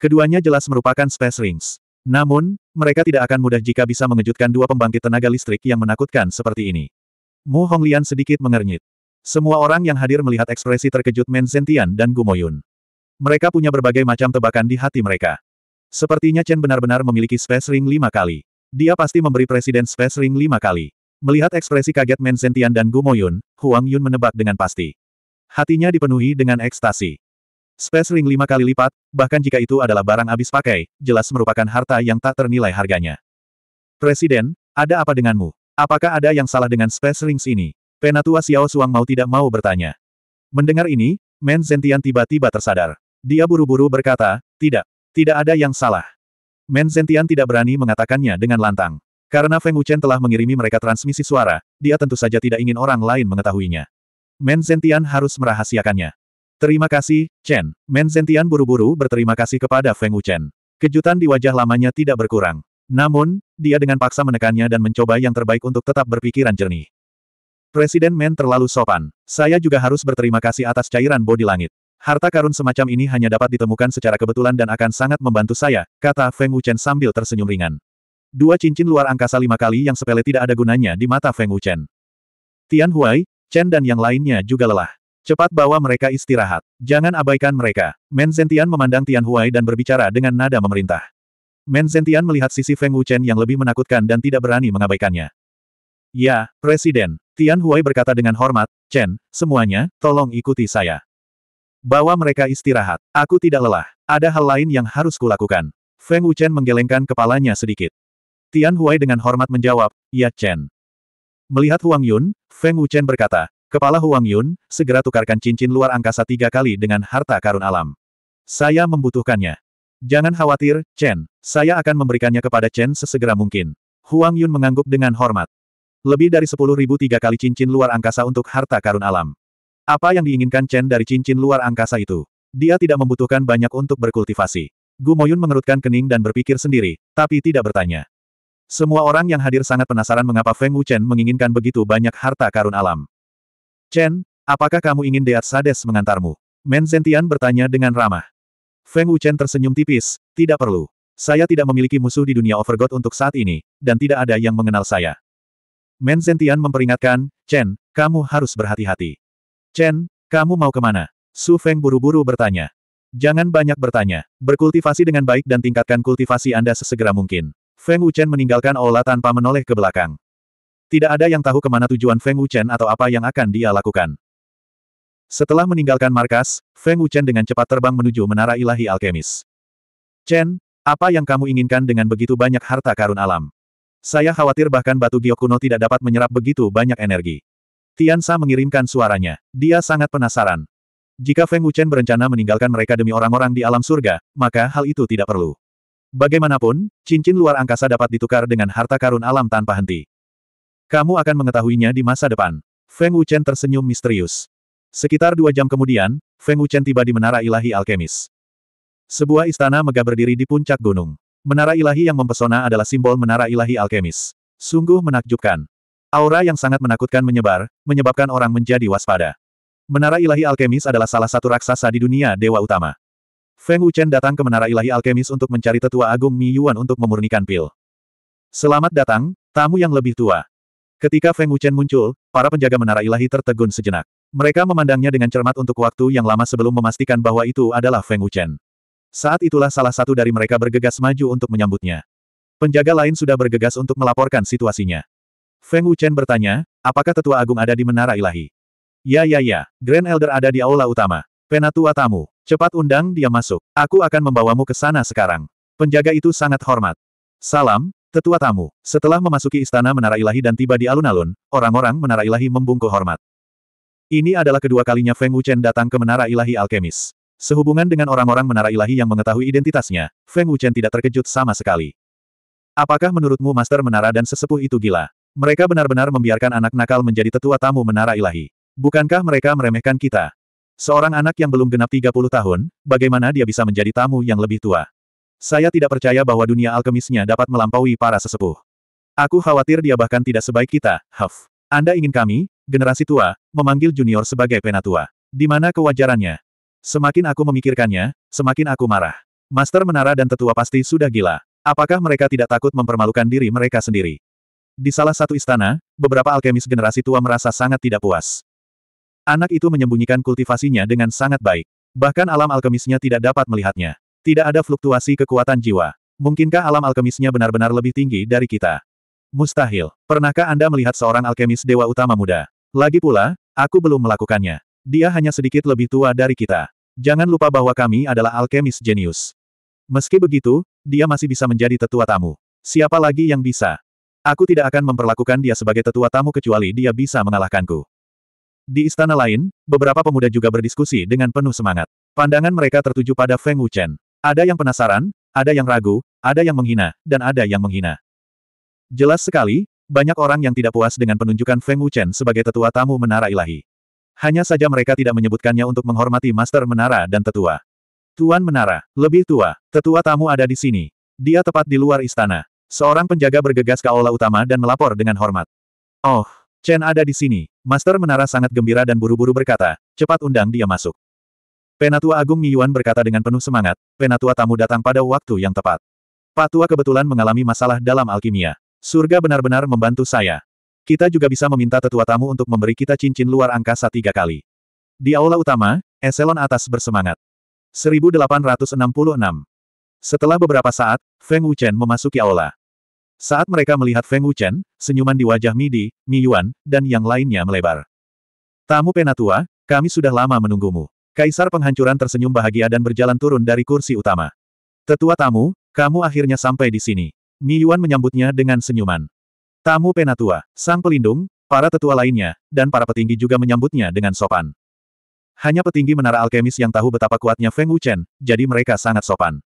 Keduanya jelas merupakan Space Rings. Namun, mereka tidak akan mudah jika bisa mengejutkan dua pembangkit tenaga listrik yang menakutkan seperti ini. Mu Honglian sedikit mengernyit. Semua orang yang hadir melihat ekspresi terkejut Men Zentian dan Gumoyun. Mereka punya berbagai macam tebakan di hati mereka. Sepertinya Chen benar-benar memiliki Space Ring lima kali. Dia pasti memberi Presiden Space Ring lima kali. Melihat ekspresi kaget Men Zentian dan Gumoyun, Huang Yun menebak dengan pasti. Hatinya dipenuhi dengan ekstasi. Space ring lima kali lipat, bahkan jika itu adalah barang habis pakai, jelas merupakan harta yang tak ternilai harganya. Presiden, ada apa denganmu? Apakah ada yang salah dengan space rings ini? Penatua Xiao Suang mau tidak mau bertanya. Mendengar ini, Men Zentian tiba-tiba tersadar. Dia buru-buru berkata, tidak, tidak ada yang salah. Men Zentian tidak berani mengatakannya dengan lantang. Karena Feng Wuchen telah mengirimi mereka transmisi suara, dia tentu saja tidak ingin orang lain mengetahuinya. Men Zentian harus merahasiakannya. Terima kasih, Chen. Men Zentian buru-buru berterima kasih kepada Feng Wuchen. Kejutan di wajah lamanya tidak berkurang. Namun, dia dengan paksa menekannya dan mencoba yang terbaik untuk tetap berpikiran jernih. Presiden Men terlalu sopan. Saya juga harus berterima kasih atas cairan bodi langit. Harta karun semacam ini hanya dapat ditemukan secara kebetulan dan akan sangat membantu saya, kata Feng Wuchen sambil tersenyum ringan. Dua cincin luar angkasa lima kali yang sepele tidak ada gunanya di mata Feng Wuchen. Tian Huai, Chen dan yang lainnya juga lelah. Cepat bawa mereka istirahat. Jangan abaikan mereka. Men Zentian memandang Tian Huai dan berbicara dengan nada memerintah. Men Zentian melihat sisi Feng Wuchen yang lebih menakutkan dan tidak berani mengabaikannya. Ya, Presiden. Tian Huai berkata dengan hormat, Chen, semuanya, tolong ikuti saya. Bawa mereka istirahat. Aku tidak lelah. Ada hal lain yang harus kulakukan. Feng Wuchen menggelengkan kepalanya sedikit. Tian Huai dengan hormat menjawab, Ya Chen. Melihat Huang Yun, Feng Wuchen berkata, Kepala Huang Yun, segera tukarkan cincin luar angkasa tiga kali dengan harta karun alam. Saya membutuhkannya. Jangan khawatir, Chen. Saya akan memberikannya kepada Chen sesegera mungkin. Huang Yun mengangguk dengan hormat. Lebih dari sepuluh ribu tiga kali cincin luar angkasa untuk harta karun alam. Apa yang diinginkan Chen dari cincin luar angkasa itu? Dia tidak membutuhkan banyak untuk berkultivasi. Gu Moyun mengerutkan kening dan berpikir sendiri, tapi tidak bertanya. Semua orang yang hadir sangat penasaran mengapa Feng Wuchen menginginkan begitu banyak harta karun alam. Chen, apakah kamu ingin Deat Sades mengantarmu? Men Zentian bertanya dengan ramah. Feng Wuchen tersenyum tipis, tidak perlu. Saya tidak memiliki musuh di dunia Overgod untuk saat ini, dan tidak ada yang mengenal saya. Men Zentian memperingatkan, Chen, kamu harus berhati-hati. Chen, kamu mau kemana? Su Feng buru-buru bertanya. Jangan banyak bertanya. Berkultivasi dengan baik dan tingkatkan kultivasi Anda sesegera mungkin. Feng Wuchen meninggalkan Ola tanpa menoleh ke belakang. Tidak ada yang tahu kemana tujuan Feng Wuchen atau apa yang akan dia lakukan. Setelah meninggalkan markas, Feng Wuchen dengan cepat terbang menuju Menara Ilahi Alkemis. Chen, apa yang kamu inginkan dengan begitu banyak harta karun alam? Saya khawatir bahkan batu giok kuno tidak dapat menyerap begitu banyak energi. Tian Sa mengirimkan suaranya. Dia sangat penasaran. Jika Feng Wuchen berencana meninggalkan mereka demi orang-orang di alam surga, maka hal itu tidak perlu. Bagaimanapun, cincin luar angkasa dapat ditukar dengan harta karun alam tanpa henti. Kamu akan mengetahuinya di masa depan. Feng Wuchen tersenyum misterius. Sekitar dua jam kemudian, Feng Wuchen tiba di Menara Ilahi Alkemis. Sebuah istana megah berdiri di puncak gunung. Menara ilahi yang mempesona adalah simbol menara ilahi alkemis. Sungguh menakjubkan. Aura yang sangat menakutkan menyebar, menyebabkan orang menjadi waspada. Menara ilahi alkemis adalah salah satu raksasa di dunia dewa utama. Feng Wuchen datang ke menara ilahi alkemis untuk mencari tetua agung Mi Yuan untuk memurnikan pil. Selamat datang, tamu yang lebih tua. Ketika Feng Wuchen muncul, para penjaga menara ilahi tertegun sejenak. Mereka memandangnya dengan cermat untuk waktu yang lama sebelum memastikan bahwa itu adalah Feng Wuchen. Saat itulah salah satu dari mereka bergegas maju untuk menyambutnya. Penjaga lain sudah bergegas untuk melaporkan situasinya. Feng Wuchen bertanya, apakah tetua agung ada di menara ilahi? Ya ya ya, Grand Elder ada di aula utama. Penatua tamu, cepat undang dia masuk. Aku akan membawamu ke sana sekarang. Penjaga itu sangat hormat. Salam, Tetua tamu, setelah memasuki istana menara ilahi dan tiba di alun-alun, orang-orang menara ilahi membungkuk hormat. Ini adalah kedua kalinya Feng Wuchen datang ke menara ilahi alkemis. Sehubungan dengan orang-orang menara ilahi yang mengetahui identitasnya, Feng Wuchen tidak terkejut sama sekali. Apakah menurutmu Master Menara dan sesepuh itu gila? Mereka benar-benar membiarkan anak nakal menjadi tetua tamu menara ilahi. Bukankah mereka meremehkan kita? Seorang anak yang belum genap 30 tahun, bagaimana dia bisa menjadi tamu yang lebih tua? Saya tidak percaya bahwa dunia alkemisnya dapat melampaui para sesepuh. Aku khawatir dia bahkan tidak sebaik kita, Huff. Anda ingin kami, generasi tua, memanggil junior sebagai penatua. Di mana kewajarannya? Semakin aku memikirkannya, semakin aku marah. Master menara dan tetua pasti sudah gila. Apakah mereka tidak takut mempermalukan diri mereka sendiri? Di salah satu istana, beberapa alkemis generasi tua merasa sangat tidak puas. Anak itu menyembunyikan kultivasinya dengan sangat baik. Bahkan alam alkemisnya tidak dapat melihatnya. Tidak ada fluktuasi kekuatan jiwa. Mungkinkah alam alkemisnya benar-benar lebih tinggi dari kita? Mustahil. Pernahkah Anda melihat seorang alkemis dewa utama muda? Lagi pula, aku belum melakukannya. Dia hanya sedikit lebih tua dari kita. Jangan lupa bahwa kami adalah alkemis jenius. Meski begitu, dia masih bisa menjadi tetua tamu. Siapa lagi yang bisa? Aku tidak akan memperlakukan dia sebagai tetua tamu kecuali dia bisa mengalahkanku. Di istana lain, beberapa pemuda juga berdiskusi dengan penuh semangat. Pandangan mereka tertuju pada Feng Wuchen. Ada yang penasaran, ada yang ragu, ada yang menghina, dan ada yang menghina. Jelas sekali, banyak orang yang tidak puas dengan penunjukan Feng Wuchen sebagai tetua tamu menara ilahi. Hanya saja mereka tidak menyebutkannya untuk menghormati Master Menara dan Tetua. Tuan Menara, lebih tua, tetua tamu ada di sini. Dia tepat di luar istana. Seorang penjaga bergegas ke aula utama dan melapor dengan hormat. Oh, Chen ada di sini. Master Menara sangat gembira dan buru-buru berkata, cepat undang dia masuk. Penatua Agung Miyuan berkata dengan penuh semangat, penatua tamu datang pada waktu yang tepat. Patua kebetulan mengalami masalah dalam alkimia. Surga benar-benar membantu saya. Kita juga bisa meminta tetua tamu untuk memberi kita cincin luar angkasa tiga kali. Di aula utama, eselon atas bersemangat. 1866. Setelah beberapa saat, Feng Wuchen memasuki aula. Saat mereka melihat Feng Wuchen, senyuman di wajah Midi, Miyuan, dan yang lainnya melebar. Tamu penatua, kami sudah lama menunggumu. Kaisar penghancuran tersenyum bahagia dan berjalan turun dari kursi utama. Tetua tamu, kamu akhirnya sampai di sini. Mi Yuan menyambutnya dengan senyuman. Tamu penatua, sang pelindung, para tetua lainnya, dan para petinggi juga menyambutnya dengan sopan. Hanya petinggi menara alkemis yang tahu betapa kuatnya Feng Wuchen, jadi mereka sangat sopan.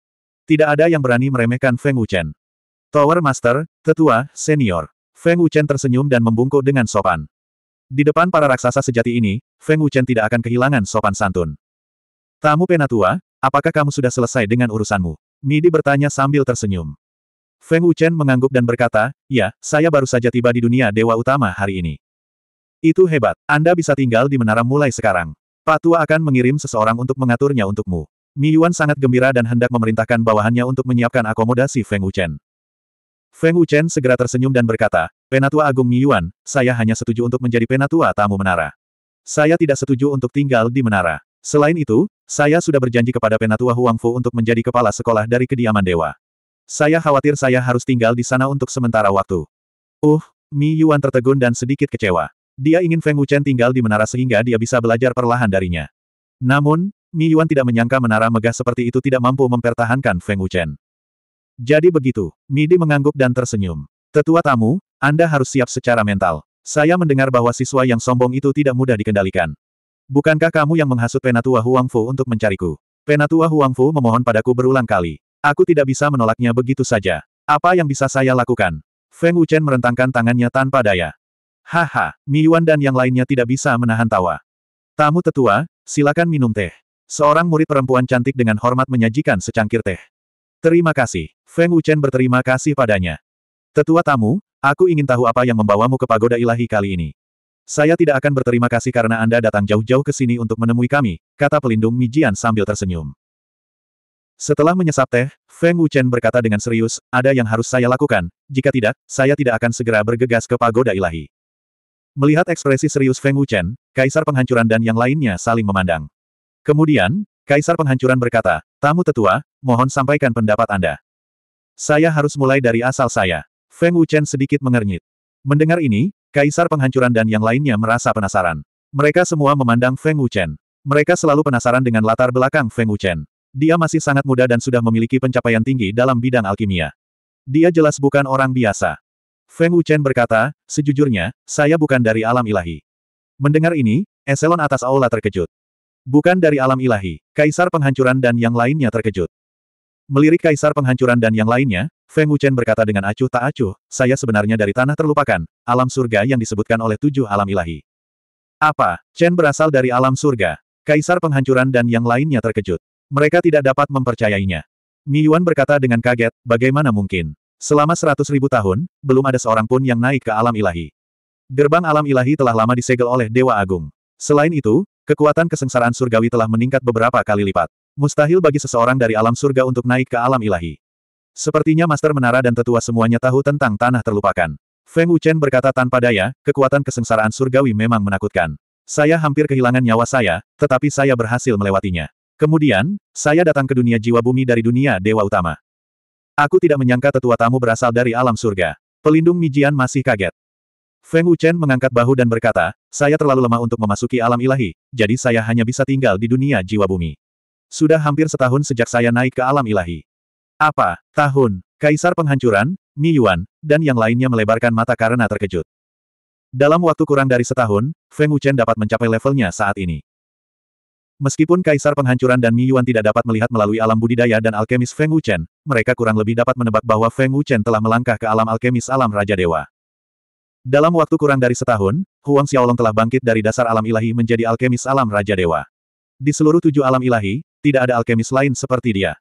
Tidak ada yang berani meremehkan Feng Wuchen. Tower Master, tetua, senior. Feng Wuchen tersenyum dan membungkuk dengan sopan. Di depan para raksasa sejati ini, Feng Wuchen tidak akan kehilangan sopan santun. Tamu penatua, apakah kamu sudah selesai dengan urusanmu? Midi bertanya sambil tersenyum. Feng Wuchen mengangguk dan berkata, ya, saya baru saja tiba di dunia dewa utama hari ini. Itu hebat, Anda bisa tinggal di menara mulai sekarang. Pak tua akan mengirim seseorang untuk mengaturnya untukmu. Mi Yuan sangat gembira dan hendak memerintahkan bawahannya untuk menyiapkan akomodasi Feng Wuchen. Feng Wuchen segera tersenyum dan berkata, Penatua Agung Miyuan, saya hanya setuju untuk menjadi penatua tamu menara. Saya tidak setuju untuk tinggal di menara. Selain itu, saya sudah berjanji kepada Penatua Huang Fu untuk menjadi kepala sekolah dari kediaman dewa. Saya khawatir saya harus tinggal di sana untuk sementara waktu. Uh, Mi Yuan tertegun dan sedikit kecewa. Dia ingin Feng Wuchen tinggal di menara sehingga dia bisa belajar perlahan darinya. Namun, Mi Yuan tidak menyangka menara megah seperti itu tidak mampu mempertahankan Feng Wuchen. Jadi begitu, Midi mengangguk dan tersenyum. Tetua tamu, Anda harus siap secara mental. Saya mendengar bahwa siswa yang sombong itu tidak mudah dikendalikan. Bukankah kamu yang menghasut Penatua Huangfu untuk mencariku? Penatua Huangfu memohon padaku berulang kali. Aku tidak bisa menolaknya begitu saja. Apa yang bisa saya lakukan? Feng Wuchen merentangkan tangannya tanpa daya. Haha, Mi Yuan dan yang lainnya tidak bisa menahan tawa. Tamu tetua, silakan minum teh. Seorang murid perempuan cantik dengan hormat menyajikan secangkir teh. Terima kasih. Feng Wuchen berterima kasih padanya. Tetua tamu, aku ingin tahu apa yang membawamu ke pagoda ilahi kali ini. Saya tidak akan berterima kasih karena Anda datang jauh-jauh ke sini untuk menemui kami, kata pelindung Mijian sambil tersenyum. Setelah menyesap teh, Feng Wuchen berkata dengan serius, ada yang harus saya lakukan, jika tidak, saya tidak akan segera bergegas ke pagoda ilahi. Melihat ekspresi serius Feng Wuchen, Kaisar Penghancuran dan yang lainnya saling memandang. Kemudian, Kaisar Penghancuran berkata, Tamu tetua, mohon sampaikan pendapat Anda. Saya harus mulai dari asal saya. Feng Wuchen sedikit mengernyit. Mendengar ini, Kaisar Penghancuran dan yang lainnya merasa penasaran. Mereka semua memandang Feng Wuchen. Mereka selalu penasaran dengan latar belakang Feng Wuchen. Dia masih sangat muda dan sudah memiliki pencapaian tinggi dalam bidang alkimia. Dia jelas bukan orang biasa. Feng Wuchen berkata, sejujurnya, saya bukan dari alam ilahi. Mendengar ini, Eselon atas aula terkejut. Bukan dari alam ilahi, Kaisar Penghancuran dan yang lainnya terkejut. Melirik kaisar penghancuran dan yang lainnya, Feng Wuchen berkata dengan acuh tak acuh, saya sebenarnya dari tanah terlupakan, alam surga yang disebutkan oleh tujuh alam ilahi. Apa? Chen berasal dari alam surga. Kaisar penghancuran dan yang lainnya terkejut. Mereka tidak dapat mempercayainya. Mi Yuan berkata dengan kaget, bagaimana mungkin? Selama seratus ribu tahun, belum ada seorang pun yang naik ke alam ilahi. Gerbang alam ilahi telah lama disegel oleh Dewa Agung. Selain itu, kekuatan kesengsaraan surgawi telah meningkat beberapa kali lipat. Mustahil bagi seseorang dari alam surga untuk naik ke alam ilahi. Sepertinya Master Menara dan tetua semuanya tahu tentang tanah terlupakan. Feng Wuchen berkata tanpa daya, kekuatan kesengsaraan surgawi memang menakutkan. Saya hampir kehilangan nyawa saya, tetapi saya berhasil melewatinya. Kemudian, saya datang ke dunia jiwa bumi dari dunia dewa utama. Aku tidak menyangka tetua tamu berasal dari alam surga. Pelindung Mijian masih kaget. Feng Wuchen mengangkat bahu dan berkata, saya terlalu lemah untuk memasuki alam ilahi, jadi saya hanya bisa tinggal di dunia jiwa bumi. Sudah hampir setahun sejak saya naik ke alam ilahi. Apa, tahun, Kaisar Penghancuran, Mi Yuan, dan yang lainnya melebarkan mata karena terkejut. Dalam waktu kurang dari setahun, Feng Wuchen dapat mencapai levelnya saat ini. Meskipun Kaisar Penghancuran dan Mi Yuan tidak dapat melihat melalui alam budidaya dan alkemis Feng Wuchen, mereka kurang lebih dapat menebak bahwa Feng Wuchen telah melangkah ke alam alkemis alam Raja Dewa. Dalam waktu kurang dari setahun, Huang Xiaolong telah bangkit dari dasar alam ilahi menjadi alkemis alam Raja Dewa. Di seluruh tujuh alam ilahi, tidak ada alkemis lain seperti dia.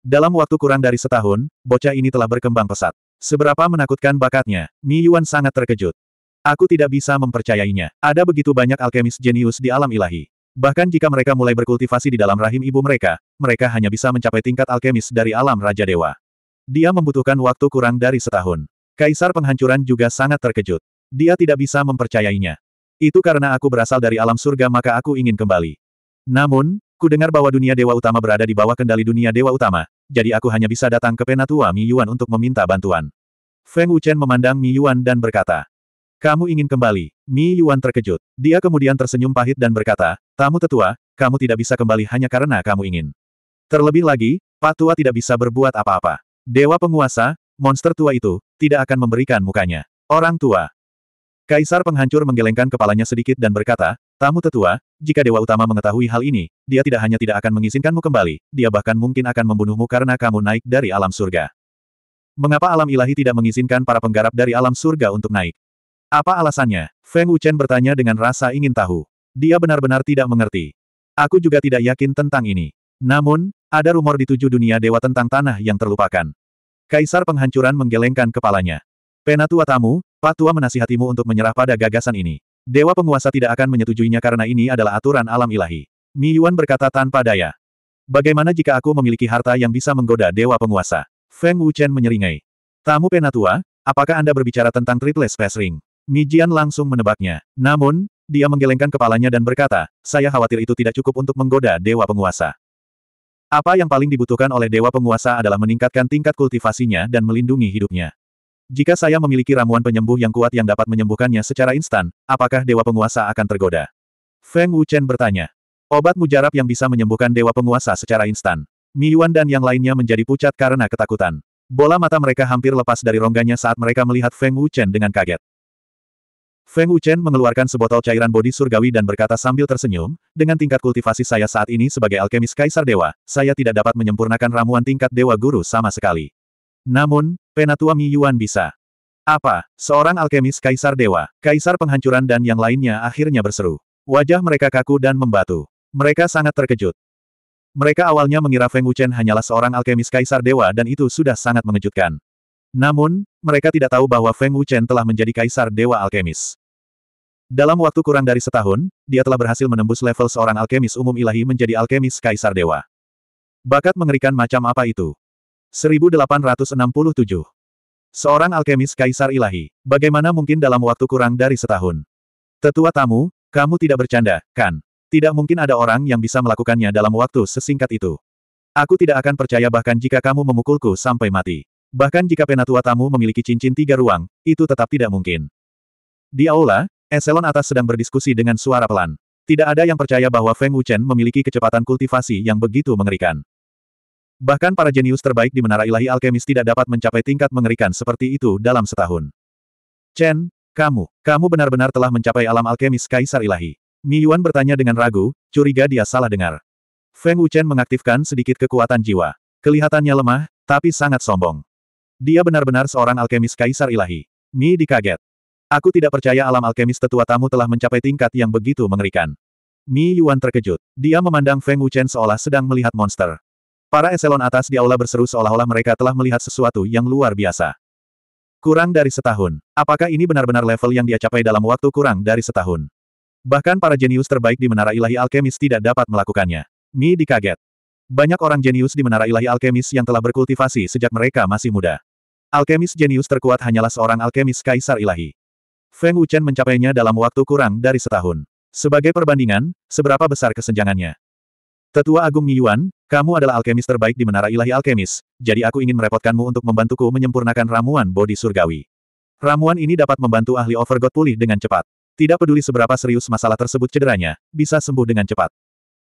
Dalam waktu kurang dari setahun, bocah ini telah berkembang pesat. Seberapa menakutkan bakatnya, Mi Yuan sangat terkejut. Aku tidak bisa mempercayainya. Ada begitu banyak alkemis jenius di alam ilahi. Bahkan jika mereka mulai berkultivasi di dalam rahim ibu mereka, mereka hanya bisa mencapai tingkat alkemis dari alam Raja Dewa. Dia membutuhkan waktu kurang dari setahun. Kaisar penghancuran juga sangat terkejut. Dia tidak bisa mempercayainya. Itu karena aku berasal dari alam surga maka aku ingin kembali. Namun, Ku dengar bahwa dunia dewa utama berada di bawah kendali dunia dewa utama, jadi aku hanya bisa datang ke penatua Mi Yuan untuk meminta bantuan. Feng Wuchen memandang Mi Yuan dan berkata, kamu ingin kembali? Mi Yuan terkejut. Dia kemudian tersenyum pahit dan berkata, Tamu tetua, kamu tidak bisa kembali hanya karena kamu ingin. Terlebih lagi, Pak Tua tidak bisa berbuat apa-apa. Dewa penguasa, monster tua itu, tidak akan memberikan mukanya. Orang tua. Kaisar penghancur menggelengkan kepalanya sedikit dan berkata, Tamu tetua, jika Dewa Utama mengetahui hal ini, dia tidak hanya tidak akan mengizinkanmu kembali, dia bahkan mungkin akan membunuhmu karena kamu naik dari alam surga. Mengapa alam ilahi tidak mengizinkan para penggarap dari alam surga untuk naik? Apa alasannya? Feng Wuchen bertanya dengan rasa ingin tahu. Dia benar-benar tidak mengerti. Aku juga tidak yakin tentang ini. Namun, ada rumor di tujuh dunia dewa tentang tanah yang terlupakan. Kaisar penghancuran menggelengkan kepalanya. Penatua tamu, Patua menasihatimu untuk menyerah pada gagasan ini. Dewa penguasa tidak akan menyetujuinya karena ini adalah aturan alam ilahi. Mi Yuan berkata tanpa daya. Bagaimana jika aku memiliki harta yang bisa menggoda dewa penguasa? Feng Wuchen menyeringai. Tamu penatua, apakah Anda berbicara tentang Triple Space Ring? Mi Jian langsung menebaknya. Namun, dia menggelengkan kepalanya dan berkata, saya khawatir itu tidak cukup untuk menggoda dewa penguasa. Apa yang paling dibutuhkan oleh dewa penguasa adalah meningkatkan tingkat kultivasinya dan melindungi hidupnya. Jika saya memiliki ramuan penyembuh yang kuat yang dapat menyembuhkannya secara instan, apakah Dewa Penguasa akan tergoda? Feng Wuchen bertanya. Obat mujarab yang bisa menyembuhkan Dewa Penguasa secara instan. Mi Yuan dan yang lainnya menjadi pucat karena ketakutan. Bola mata mereka hampir lepas dari rongganya saat mereka melihat Feng Wuchen dengan kaget. Feng Wuchen mengeluarkan sebotol cairan bodi surgawi dan berkata sambil tersenyum, dengan tingkat kultivasi saya saat ini sebagai alkemis kaisar dewa, saya tidak dapat menyempurnakan ramuan tingkat dewa guru sama sekali. Namun, penatua Mi Yuan bisa. Apa, seorang alkemis kaisar dewa, kaisar penghancuran dan yang lainnya akhirnya berseru. Wajah mereka kaku dan membatu. Mereka sangat terkejut. Mereka awalnya mengira Feng Wuchen hanyalah seorang alkemis kaisar dewa dan itu sudah sangat mengejutkan. Namun, mereka tidak tahu bahwa Feng Wuchen telah menjadi kaisar dewa alkemis. Dalam waktu kurang dari setahun, dia telah berhasil menembus level seorang alkemis umum ilahi menjadi alkemis kaisar dewa. Bakat mengerikan macam apa itu? 1867. Seorang alkemis kaisar ilahi. Bagaimana mungkin dalam waktu kurang dari setahun? Tetua tamu, kamu tidak bercanda, kan? Tidak mungkin ada orang yang bisa melakukannya dalam waktu sesingkat itu. Aku tidak akan percaya bahkan jika kamu memukulku sampai mati. Bahkan jika penatua tamu memiliki cincin tiga ruang, itu tetap tidak mungkin. Di aula, Eselon atas sedang berdiskusi dengan suara pelan. Tidak ada yang percaya bahwa Feng Wuchen memiliki kecepatan kultivasi yang begitu mengerikan. Bahkan para jenius terbaik di Menara Ilahi Alkemis tidak dapat mencapai tingkat mengerikan seperti itu dalam setahun. Chen, kamu, kamu benar-benar telah mencapai alam alkemis Kaisar Ilahi. Mi Yuan bertanya dengan ragu, curiga dia salah dengar. Feng Wuchen mengaktifkan sedikit kekuatan jiwa. Kelihatannya lemah, tapi sangat sombong. Dia benar-benar seorang alkemis Kaisar Ilahi. Mi dikaget. Aku tidak percaya alam alkemis tetua tamu telah mencapai tingkat yang begitu mengerikan. Mi Yuan terkejut. Dia memandang Feng Wuchen seolah sedang melihat monster. Para eselon atas di aula berseru seolah-olah mereka telah melihat sesuatu yang luar biasa. Kurang dari setahun. Apakah ini benar-benar level yang dia capai dalam waktu kurang dari setahun? Bahkan para jenius terbaik di Menara Ilahi Alkemis tidak dapat melakukannya. Mi dikaget. Banyak orang jenius di Menara Ilahi Alkemis yang telah berkultivasi sejak mereka masih muda. Alkemis jenius terkuat hanyalah seorang alkemis kaisar ilahi. Feng Wuchen mencapainya dalam waktu kurang dari setahun. Sebagai perbandingan, seberapa besar kesenjangannya? Tetua Agung Yuan? Kamu adalah alkemis terbaik di Menara Ilahi Alkemis, jadi aku ingin merepotkanmu untuk membantuku menyempurnakan ramuan bodi surgawi. Ramuan ini dapat membantu ahli Overgod pulih dengan cepat. Tidak peduli seberapa serius masalah tersebut cederanya, bisa sembuh dengan cepat.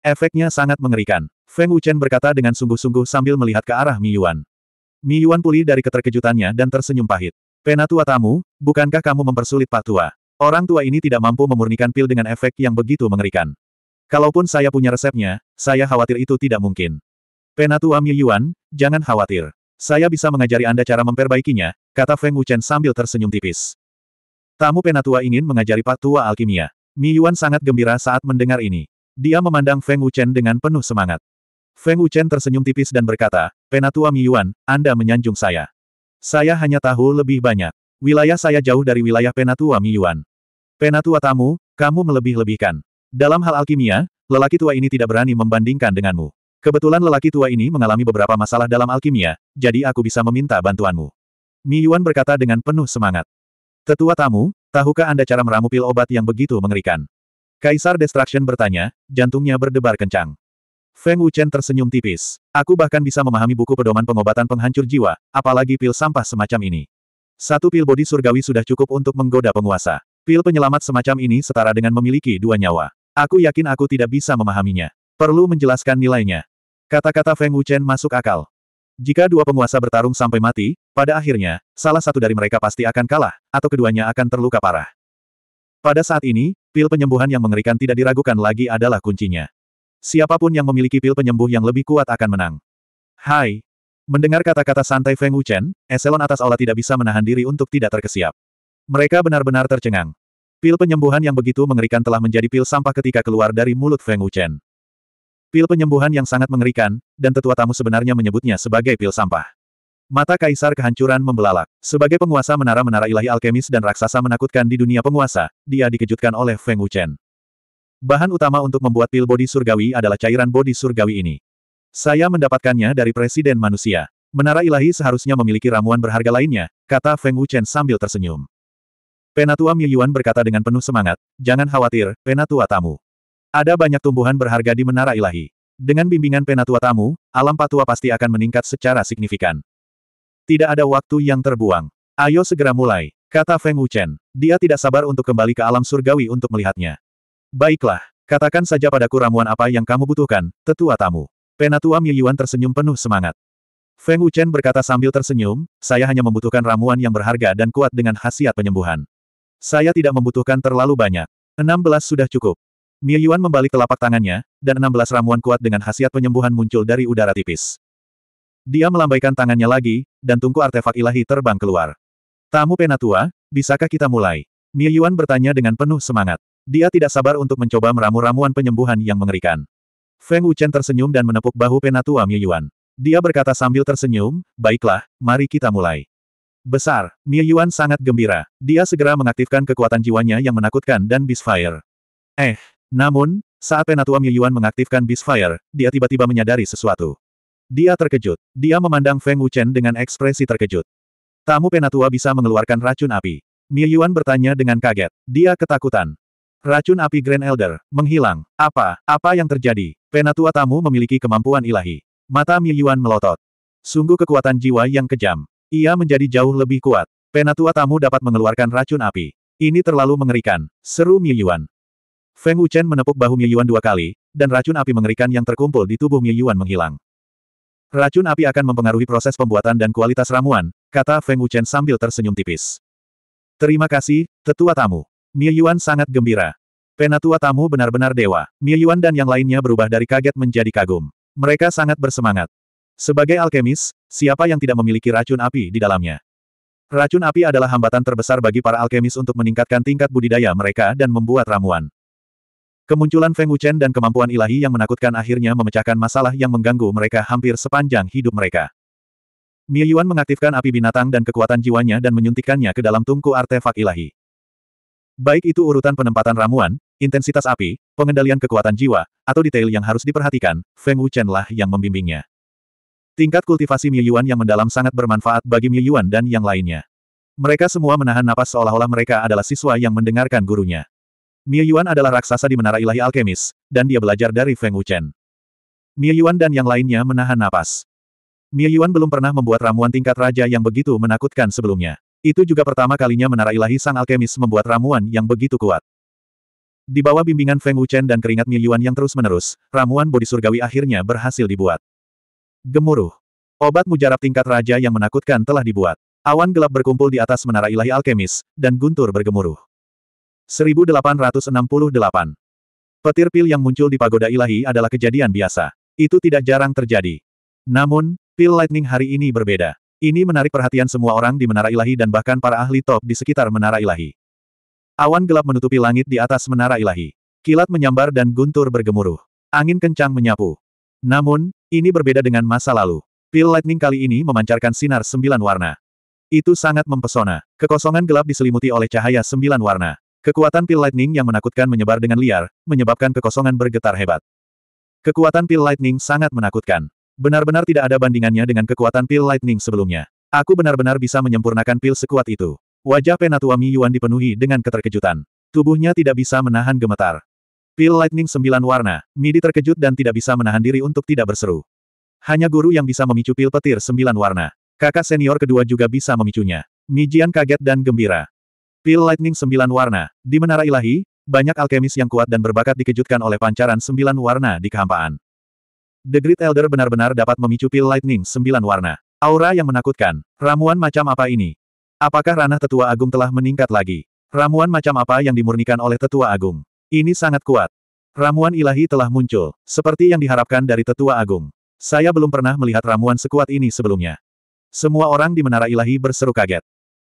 Efeknya sangat mengerikan. Feng Wuchen berkata dengan sungguh-sungguh sambil melihat ke arah Mi Yuan. Mi Yuan pulih dari keterkejutannya dan tersenyum pahit. Penatua tamu, bukankah kamu mempersulit patua? Orang tua ini tidak mampu memurnikan pil dengan efek yang begitu mengerikan. Kalaupun saya punya resepnya, saya khawatir itu tidak mungkin. Penatua Mi Yuan, jangan khawatir. Saya bisa mengajari Anda cara memperbaikinya, kata Feng Wuchen sambil tersenyum tipis. Tamu penatua ingin mengajari patua alkimia. Mi Yuan sangat gembira saat mendengar ini. Dia memandang Feng Wuchen dengan penuh semangat. Feng Wuchen tersenyum tipis dan berkata, Penatua Mi Yuan, Anda menyanjung saya. Saya hanya tahu lebih banyak. Wilayah saya jauh dari wilayah Penatua Mi Yuan. Penatua tamu, kamu melebih-lebihkan. Dalam hal alkimia, lelaki tua ini tidak berani membandingkan denganmu. Kebetulan lelaki tua ini mengalami beberapa masalah dalam alkimia, jadi aku bisa meminta bantuanmu. Mi Yuan berkata dengan penuh semangat. Tetua tamu, tahukah Anda cara meramu pil obat yang begitu mengerikan? Kaisar Destruction bertanya, jantungnya berdebar kencang. Feng Wuchen tersenyum tipis. Aku bahkan bisa memahami buku pedoman pengobatan penghancur jiwa, apalagi pil sampah semacam ini. Satu pil bodi surgawi sudah cukup untuk menggoda penguasa. Pil penyelamat semacam ini setara dengan memiliki dua nyawa. Aku yakin aku tidak bisa memahaminya. Perlu menjelaskan nilainya. Kata-kata Feng Wuchen masuk akal. Jika dua penguasa bertarung sampai mati, pada akhirnya, salah satu dari mereka pasti akan kalah, atau keduanya akan terluka parah. Pada saat ini, pil penyembuhan yang mengerikan tidak diragukan lagi adalah kuncinya. Siapapun yang memiliki pil penyembuh yang lebih kuat akan menang. Hai. Mendengar kata-kata santai Feng Wuchen, eselon atas Allah tidak bisa menahan diri untuk tidak terkesiap. Mereka benar-benar tercengang. Pil penyembuhan yang begitu mengerikan telah menjadi pil sampah ketika keluar dari mulut Feng Wuchen. Pil penyembuhan yang sangat mengerikan, dan tetua tamu sebenarnya menyebutnya sebagai pil sampah. Mata kaisar kehancuran membelalak. Sebagai penguasa menara-menara ilahi alkemis dan raksasa menakutkan di dunia penguasa, dia dikejutkan oleh Feng Wuchen. Bahan utama untuk membuat pil bodi surgawi adalah cairan bodi surgawi ini. Saya mendapatkannya dari Presiden Manusia. Menara ilahi seharusnya memiliki ramuan berharga lainnya, kata Feng Wuchen sambil tersenyum. Penatua Miyuan berkata dengan penuh semangat, jangan khawatir, penatua tamu. Ada banyak tumbuhan berharga di Menara Ilahi. Dengan bimbingan penatua tamu, alam patua pasti akan meningkat secara signifikan. Tidak ada waktu yang terbuang. Ayo segera mulai, kata Feng Wuchen. Dia tidak sabar untuk kembali ke alam surgawi untuk melihatnya. Baiklah, katakan saja padaku ramuan apa yang kamu butuhkan, tetua tamu. Penatua Miyuan tersenyum penuh semangat. Feng Wuchen berkata sambil tersenyum, saya hanya membutuhkan ramuan yang berharga dan kuat dengan khasiat penyembuhan. Saya tidak membutuhkan terlalu banyak. 16 sudah cukup. Mie Yuan membalik telapak tangannya, dan 16 ramuan kuat dengan khasiat penyembuhan muncul dari udara tipis. Dia melambaikan tangannya lagi, dan tungku artefak ilahi terbang keluar. Tamu penatua, bisakah kita mulai? Mie Yuan bertanya dengan penuh semangat. Dia tidak sabar untuk mencoba meramu ramuan penyembuhan yang mengerikan. Feng Wuchen tersenyum dan menepuk bahu penatua Mie Yuan. Dia berkata sambil tersenyum, baiklah, mari kita mulai. Besar, Mie Yuan sangat gembira. Dia segera mengaktifkan kekuatan jiwanya yang menakutkan dan Beastfire. Eh, namun, saat Penatua Mie Yuan mengaktifkan Beastfire, dia tiba-tiba menyadari sesuatu. Dia terkejut. Dia memandang Feng Wuchen dengan ekspresi terkejut. Tamu Penatua bisa mengeluarkan racun api. Mie Yuan bertanya dengan kaget. Dia ketakutan. Racun api Grand Elder, menghilang. Apa, apa yang terjadi? Penatua tamu memiliki kemampuan ilahi. Mata Mie Yuan melotot. Sungguh kekuatan jiwa yang kejam. Ia menjadi jauh lebih kuat. Penatua tamu dapat mengeluarkan racun api. Ini terlalu mengerikan, seru Miyuan. Feng Wuchen menepuk bahu Miyuan dua kali, dan racun api mengerikan yang terkumpul di tubuh Miyuan menghilang. Racun api akan mempengaruhi proses pembuatan dan kualitas ramuan, kata Feng Wuchen sambil tersenyum tipis. Terima kasih, tetua tamu. Miyuan sangat gembira. Penatua tamu benar-benar dewa. Miyuan dan yang lainnya berubah dari kaget menjadi kagum. Mereka sangat bersemangat. Sebagai alkemis, siapa yang tidak memiliki racun api di dalamnya? Racun api adalah hambatan terbesar bagi para alkemis untuk meningkatkan tingkat budidaya mereka dan membuat ramuan. Kemunculan Feng Wuchen dan kemampuan ilahi yang menakutkan akhirnya memecahkan masalah yang mengganggu mereka hampir sepanjang hidup mereka. Mie Yuan mengaktifkan api binatang dan kekuatan jiwanya dan menyuntikkannya ke dalam tungku artefak ilahi. Baik itu urutan penempatan ramuan, intensitas api, pengendalian kekuatan jiwa, atau detail yang harus diperhatikan, Feng Wuchen lah yang membimbingnya. Tingkat kultivasi Miyuan yang mendalam sangat bermanfaat bagi Miyuan dan yang lainnya. Mereka semua menahan napas seolah-olah mereka adalah siswa yang mendengarkan gurunya. Miyuan adalah raksasa di Menara Ilahi Alkemis, dan dia belajar dari Feng Wuchen. Miyuan dan yang lainnya menahan napas. Miyuan belum pernah membuat ramuan tingkat raja yang begitu menakutkan sebelumnya. Itu juga pertama kalinya Menara Ilahi Sang Alkemis membuat ramuan yang begitu kuat. Di bawah bimbingan Feng Wuchen dan keringat Miyuan yang terus-menerus, ramuan bodi surgawi akhirnya berhasil dibuat. Gemuruh. Obat mujarab tingkat raja yang menakutkan telah dibuat. Awan gelap berkumpul di atas menara ilahi alkemis, dan guntur bergemuruh. 1868. Petir pil yang muncul di pagoda ilahi adalah kejadian biasa. Itu tidak jarang terjadi. Namun, pil lightning hari ini berbeda. Ini menarik perhatian semua orang di menara ilahi dan bahkan para ahli top di sekitar menara ilahi. Awan gelap menutupi langit di atas menara ilahi. Kilat menyambar dan guntur bergemuruh. Angin kencang menyapu. Namun, ini berbeda dengan masa lalu. Pil Lightning kali ini memancarkan sinar sembilan warna. Itu sangat mempesona. Kekosongan gelap diselimuti oleh cahaya sembilan warna. Kekuatan pil Lightning yang menakutkan menyebar dengan liar, menyebabkan kekosongan bergetar hebat. Kekuatan pil Lightning sangat menakutkan. Benar-benar tidak ada bandingannya dengan kekuatan pil Lightning sebelumnya. Aku benar-benar bisa menyempurnakan pil sekuat itu. Wajah Penatua Mi Yuan dipenuhi dengan keterkejutan. Tubuhnya tidak bisa menahan gemetar. Pil Lightning sembilan warna, Midi terkejut dan tidak bisa menahan diri untuk tidak berseru. Hanya guru yang bisa memicu pil petir sembilan warna. Kakak senior kedua juga bisa memicunya. Mijian kaget dan gembira. Pil Lightning sembilan warna, di Menara Ilahi, banyak alkemis yang kuat dan berbakat dikejutkan oleh pancaran sembilan warna di kehampaan. The Great Elder benar-benar dapat memicu pil Lightning sembilan warna. Aura yang menakutkan. Ramuan macam apa ini? Apakah ranah tetua agung telah meningkat lagi? Ramuan macam apa yang dimurnikan oleh tetua agung? Ini sangat kuat. Ramuan ilahi telah muncul, seperti yang diharapkan dari tetua agung. Saya belum pernah melihat ramuan sekuat ini sebelumnya. Semua orang di menara ilahi berseru kaget.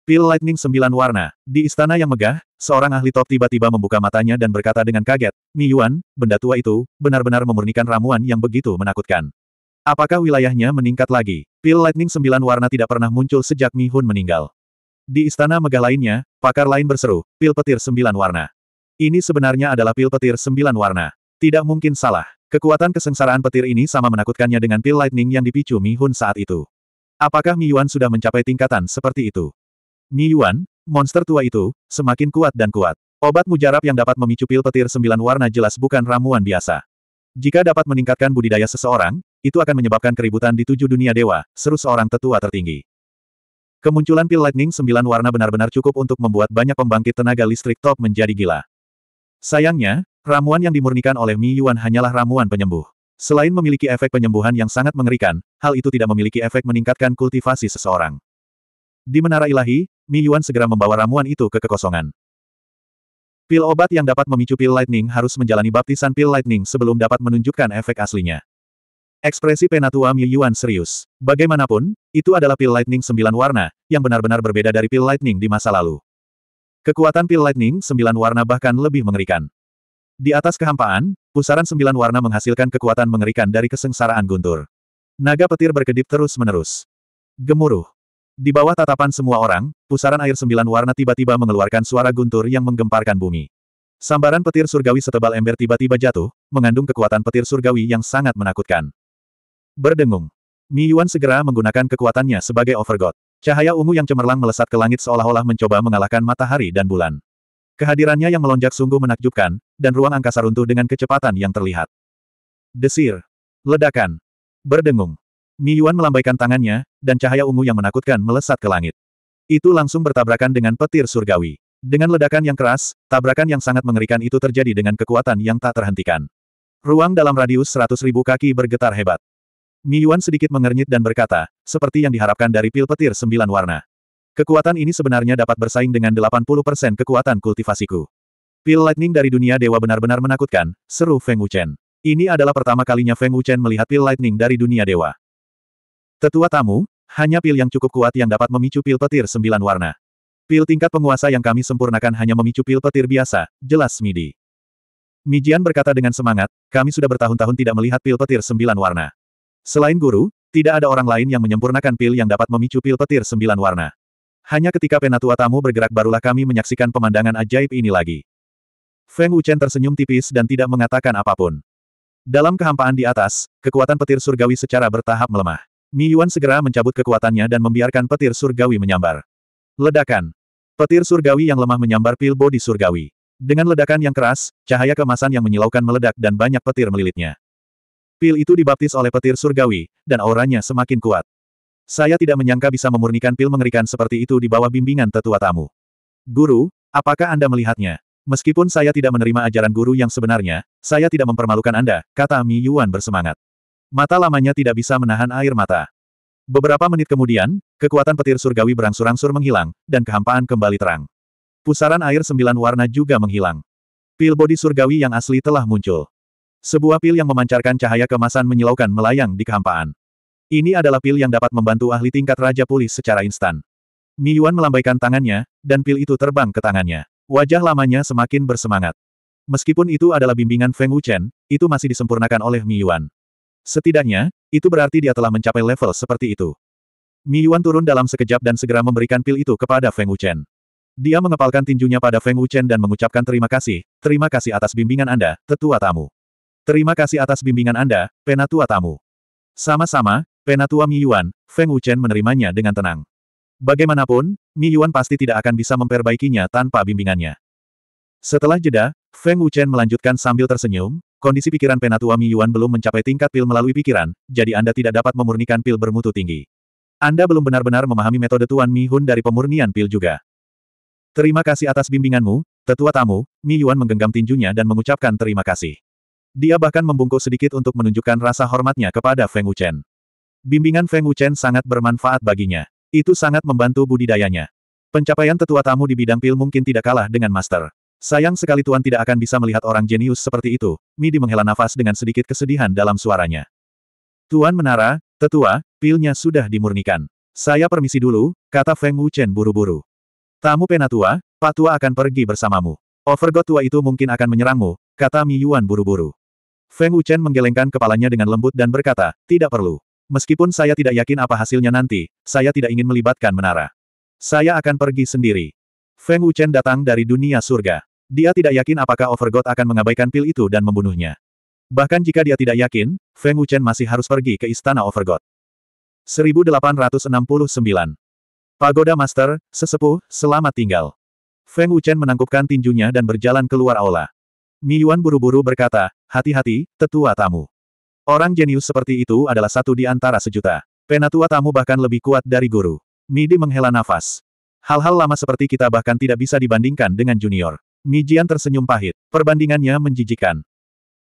Pil Lightning sembilan warna, di istana yang megah, seorang ahli top tiba-tiba membuka matanya dan berkata dengan kaget, Mi Yuan, benda tua itu, benar-benar memurnikan ramuan yang begitu menakutkan. Apakah wilayahnya meningkat lagi? Pil Lightning sembilan warna tidak pernah muncul sejak Mi Hun meninggal. Di istana megah lainnya, pakar lain berseru, pil petir sembilan warna. Ini sebenarnya adalah pil petir sembilan warna. Tidak mungkin salah. Kekuatan kesengsaraan petir ini sama menakutkannya dengan pil lightning yang dipicu Mi Hun saat itu. Apakah Mi Yuan sudah mencapai tingkatan seperti itu? Mi Yuan, monster tua itu, semakin kuat dan kuat. Obat mujarab yang dapat memicu pil petir sembilan warna jelas bukan ramuan biasa. Jika dapat meningkatkan budidaya seseorang, itu akan menyebabkan keributan di tujuh dunia dewa, seru seorang tetua tertinggi. Kemunculan pil lightning sembilan warna benar-benar cukup untuk membuat banyak pembangkit tenaga listrik top menjadi gila. Sayangnya, ramuan yang dimurnikan oleh Mi Yuan hanyalah ramuan penyembuh. Selain memiliki efek penyembuhan yang sangat mengerikan, hal itu tidak memiliki efek meningkatkan kultivasi seseorang. Di Menara Ilahi, Mi Yuan segera membawa ramuan itu ke kekosongan. Pil obat yang dapat memicu pil lightning harus menjalani baptisan pil lightning sebelum dapat menunjukkan efek aslinya. Ekspresi penatua Mi Yuan serius. Bagaimanapun, itu adalah pil lightning sembilan warna, yang benar-benar berbeda dari pil lightning di masa lalu. Kekuatan pil lightning sembilan warna bahkan lebih mengerikan. Di atas kehampaan, pusaran sembilan warna menghasilkan kekuatan mengerikan dari kesengsaraan guntur. Naga petir berkedip terus-menerus. Gemuruh. Di bawah tatapan semua orang, pusaran air sembilan warna tiba-tiba mengeluarkan suara guntur yang menggemparkan bumi. Sambaran petir surgawi setebal ember tiba-tiba jatuh, mengandung kekuatan petir surgawi yang sangat menakutkan. Berdengung. Mi Yuan segera menggunakan kekuatannya sebagai overgod. Cahaya ungu yang cemerlang melesat ke langit seolah-olah mencoba mengalahkan matahari dan bulan. Kehadirannya yang melonjak sungguh menakjubkan, dan ruang angkasa runtuh dengan kecepatan yang terlihat. Desir. Ledakan. Berdengung. Miyuan melambaikan tangannya, dan cahaya ungu yang menakutkan melesat ke langit. Itu langsung bertabrakan dengan petir surgawi. Dengan ledakan yang keras, tabrakan yang sangat mengerikan itu terjadi dengan kekuatan yang tak terhentikan. Ruang dalam radius 100.000 kaki bergetar hebat. Mi Yuan sedikit mengernyit dan berkata, seperti yang diharapkan dari pil petir sembilan warna. Kekuatan ini sebenarnya dapat bersaing dengan 80% kekuatan kultivasiku. Pil lightning dari dunia dewa benar-benar menakutkan, seru Feng Wuchen. Ini adalah pertama kalinya Feng Wuchen melihat pil lightning dari dunia dewa. Tetua tamu, hanya pil yang cukup kuat yang dapat memicu pil petir sembilan warna. Pil tingkat penguasa yang kami sempurnakan hanya memicu pil petir biasa, jelas Midi. Mijian berkata dengan semangat, kami sudah bertahun-tahun tidak melihat pil petir sembilan warna. Selain guru, tidak ada orang lain yang menyempurnakan pil yang dapat memicu pil petir sembilan warna. Hanya ketika penatua tamu bergerak barulah kami menyaksikan pemandangan ajaib ini lagi. Feng Wuchen tersenyum tipis dan tidak mengatakan apapun. Dalam kehampaan di atas, kekuatan petir surgawi secara bertahap melemah. Mi Yuan segera mencabut kekuatannya dan membiarkan petir surgawi menyambar. Ledakan. Petir surgawi yang lemah menyambar pil bodi surgawi. Dengan ledakan yang keras, cahaya kemasan yang menyilaukan meledak dan banyak petir melilitnya. Pil itu dibaptis oleh petir surgawi, dan auranya semakin kuat. Saya tidak menyangka bisa memurnikan pil mengerikan seperti itu di bawah bimbingan tetua tamu. Guru, apakah Anda melihatnya? Meskipun saya tidak menerima ajaran guru yang sebenarnya, saya tidak mempermalukan Anda, kata Mi Yuan bersemangat. Mata lamanya tidak bisa menahan air mata. Beberapa menit kemudian, kekuatan petir surgawi berangsur-angsur menghilang, dan kehampaan kembali terang. Pusaran air sembilan warna juga menghilang. Pil bodi surgawi yang asli telah muncul. Sebuah pil yang memancarkan cahaya kemasan menyilaukan melayang di kehampaan. Ini adalah pil yang dapat membantu ahli tingkat Raja Pulih secara instan. Mi Yuan melambaikan tangannya, dan pil itu terbang ke tangannya. Wajah lamanya semakin bersemangat. Meskipun itu adalah bimbingan Feng Wuchen, itu masih disempurnakan oleh Mi Yuan. Setidaknya, itu berarti dia telah mencapai level seperti itu. Mi Yuan turun dalam sekejap dan segera memberikan pil itu kepada Feng Wuchen. Dia mengepalkan tinjunya pada Feng Wuchen dan mengucapkan terima kasih, terima kasih atas bimbingan Anda, tetua tamu. Terima kasih atas bimbingan Anda, Penatua Tamu. Sama-sama, Penatua Mi Yuan, Feng Wuchen menerimanya dengan tenang. Bagaimanapun, Mi Yuan pasti tidak akan bisa memperbaikinya tanpa bimbingannya. Setelah jeda, Feng Wuchen melanjutkan sambil tersenyum, kondisi pikiran Penatua Mi Yuan belum mencapai tingkat pil melalui pikiran, jadi Anda tidak dapat memurnikan pil bermutu tinggi. Anda belum benar-benar memahami metode Tuan Mi Hun dari pemurnian pil juga. Terima kasih atas bimbinganmu, tetua tamu, Mi Yuan menggenggam tinjunya dan mengucapkan terima kasih. Dia bahkan membungkuk sedikit untuk menunjukkan rasa hormatnya kepada Feng Wuchen. Bimbingan Feng Wuchen sangat bermanfaat baginya. Itu sangat membantu budidayanya. Pencapaian tetua tamu di bidang pil mungkin tidak kalah dengan master. Sayang sekali Tuan tidak akan bisa melihat orang jenius seperti itu. Midi menghela nafas dengan sedikit kesedihan dalam suaranya. Tuan Menara, tetua, pilnya sudah dimurnikan. Saya permisi dulu, kata Feng Wuchen buru-buru. Tamu penatua, pak tua akan pergi bersamamu. Overgot tua itu mungkin akan menyerangmu, kata Mi Yuan buru-buru. Feng Wuchen menggelengkan kepalanya dengan lembut dan berkata, tidak perlu. Meskipun saya tidak yakin apa hasilnya nanti, saya tidak ingin melibatkan menara. Saya akan pergi sendiri. Feng Wuchen datang dari dunia surga. Dia tidak yakin apakah Overgod akan mengabaikan pil itu dan membunuhnya. Bahkan jika dia tidak yakin, Feng Wuchen masih harus pergi ke istana Overgod. 1869. Pagoda Master, sesepuh, selamat tinggal. Feng Wuchen menangkupkan tinjunya dan berjalan keluar aula. Mi Yuan buru-buru berkata, Hati-hati, tetua tamu. Orang jenius seperti itu adalah satu di antara sejuta. Penatua tamu bahkan lebih kuat dari guru. Midi menghela nafas. Hal-hal lama seperti kita bahkan tidak bisa dibandingkan dengan junior. Mijian tersenyum pahit. Perbandingannya menjijikan.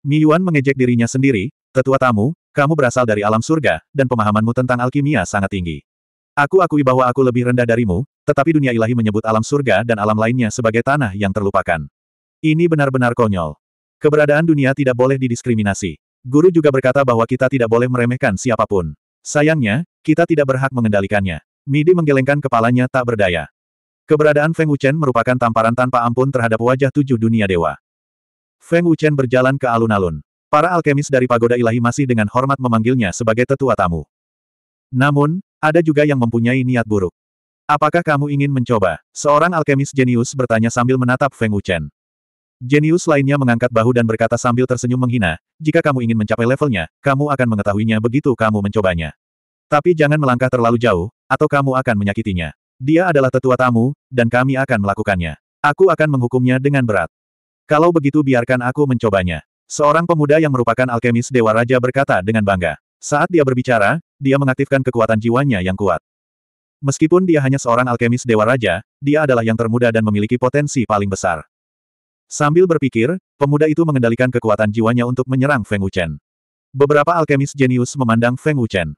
Miyuan mengejek dirinya sendiri, tetua tamu, kamu berasal dari alam surga, dan pemahamanmu tentang alkimia sangat tinggi. Aku akui bahwa aku lebih rendah darimu, tetapi dunia ilahi menyebut alam surga dan alam lainnya sebagai tanah yang terlupakan. Ini benar-benar konyol. Keberadaan dunia tidak boleh didiskriminasi. Guru juga berkata bahwa kita tidak boleh meremehkan siapapun. Sayangnya, kita tidak berhak mengendalikannya. Midi menggelengkan kepalanya tak berdaya. Keberadaan Feng Wuchen merupakan tamparan tanpa ampun terhadap wajah tujuh dunia dewa. Feng Wuchen berjalan ke alun-alun. Para alkemis dari pagoda ilahi masih dengan hormat memanggilnya sebagai tetua tamu. Namun, ada juga yang mempunyai niat buruk. Apakah kamu ingin mencoba? Seorang alkemis jenius bertanya sambil menatap Feng Wuchen. Jenius lainnya mengangkat bahu dan berkata sambil tersenyum menghina, jika kamu ingin mencapai levelnya, kamu akan mengetahuinya begitu kamu mencobanya. Tapi jangan melangkah terlalu jauh, atau kamu akan menyakitinya. Dia adalah tetua tamu, dan kami akan melakukannya. Aku akan menghukumnya dengan berat. Kalau begitu biarkan aku mencobanya. Seorang pemuda yang merupakan alkemis Dewa Raja berkata dengan bangga. Saat dia berbicara, dia mengaktifkan kekuatan jiwanya yang kuat. Meskipun dia hanya seorang alkemis Dewa Raja, dia adalah yang termuda dan memiliki potensi paling besar. Sambil berpikir, pemuda itu mengendalikan kekuatan jiwanya untuk menyerang Feng Wuchen. Beberapa alkemis jenius memandang Feng Wuchen.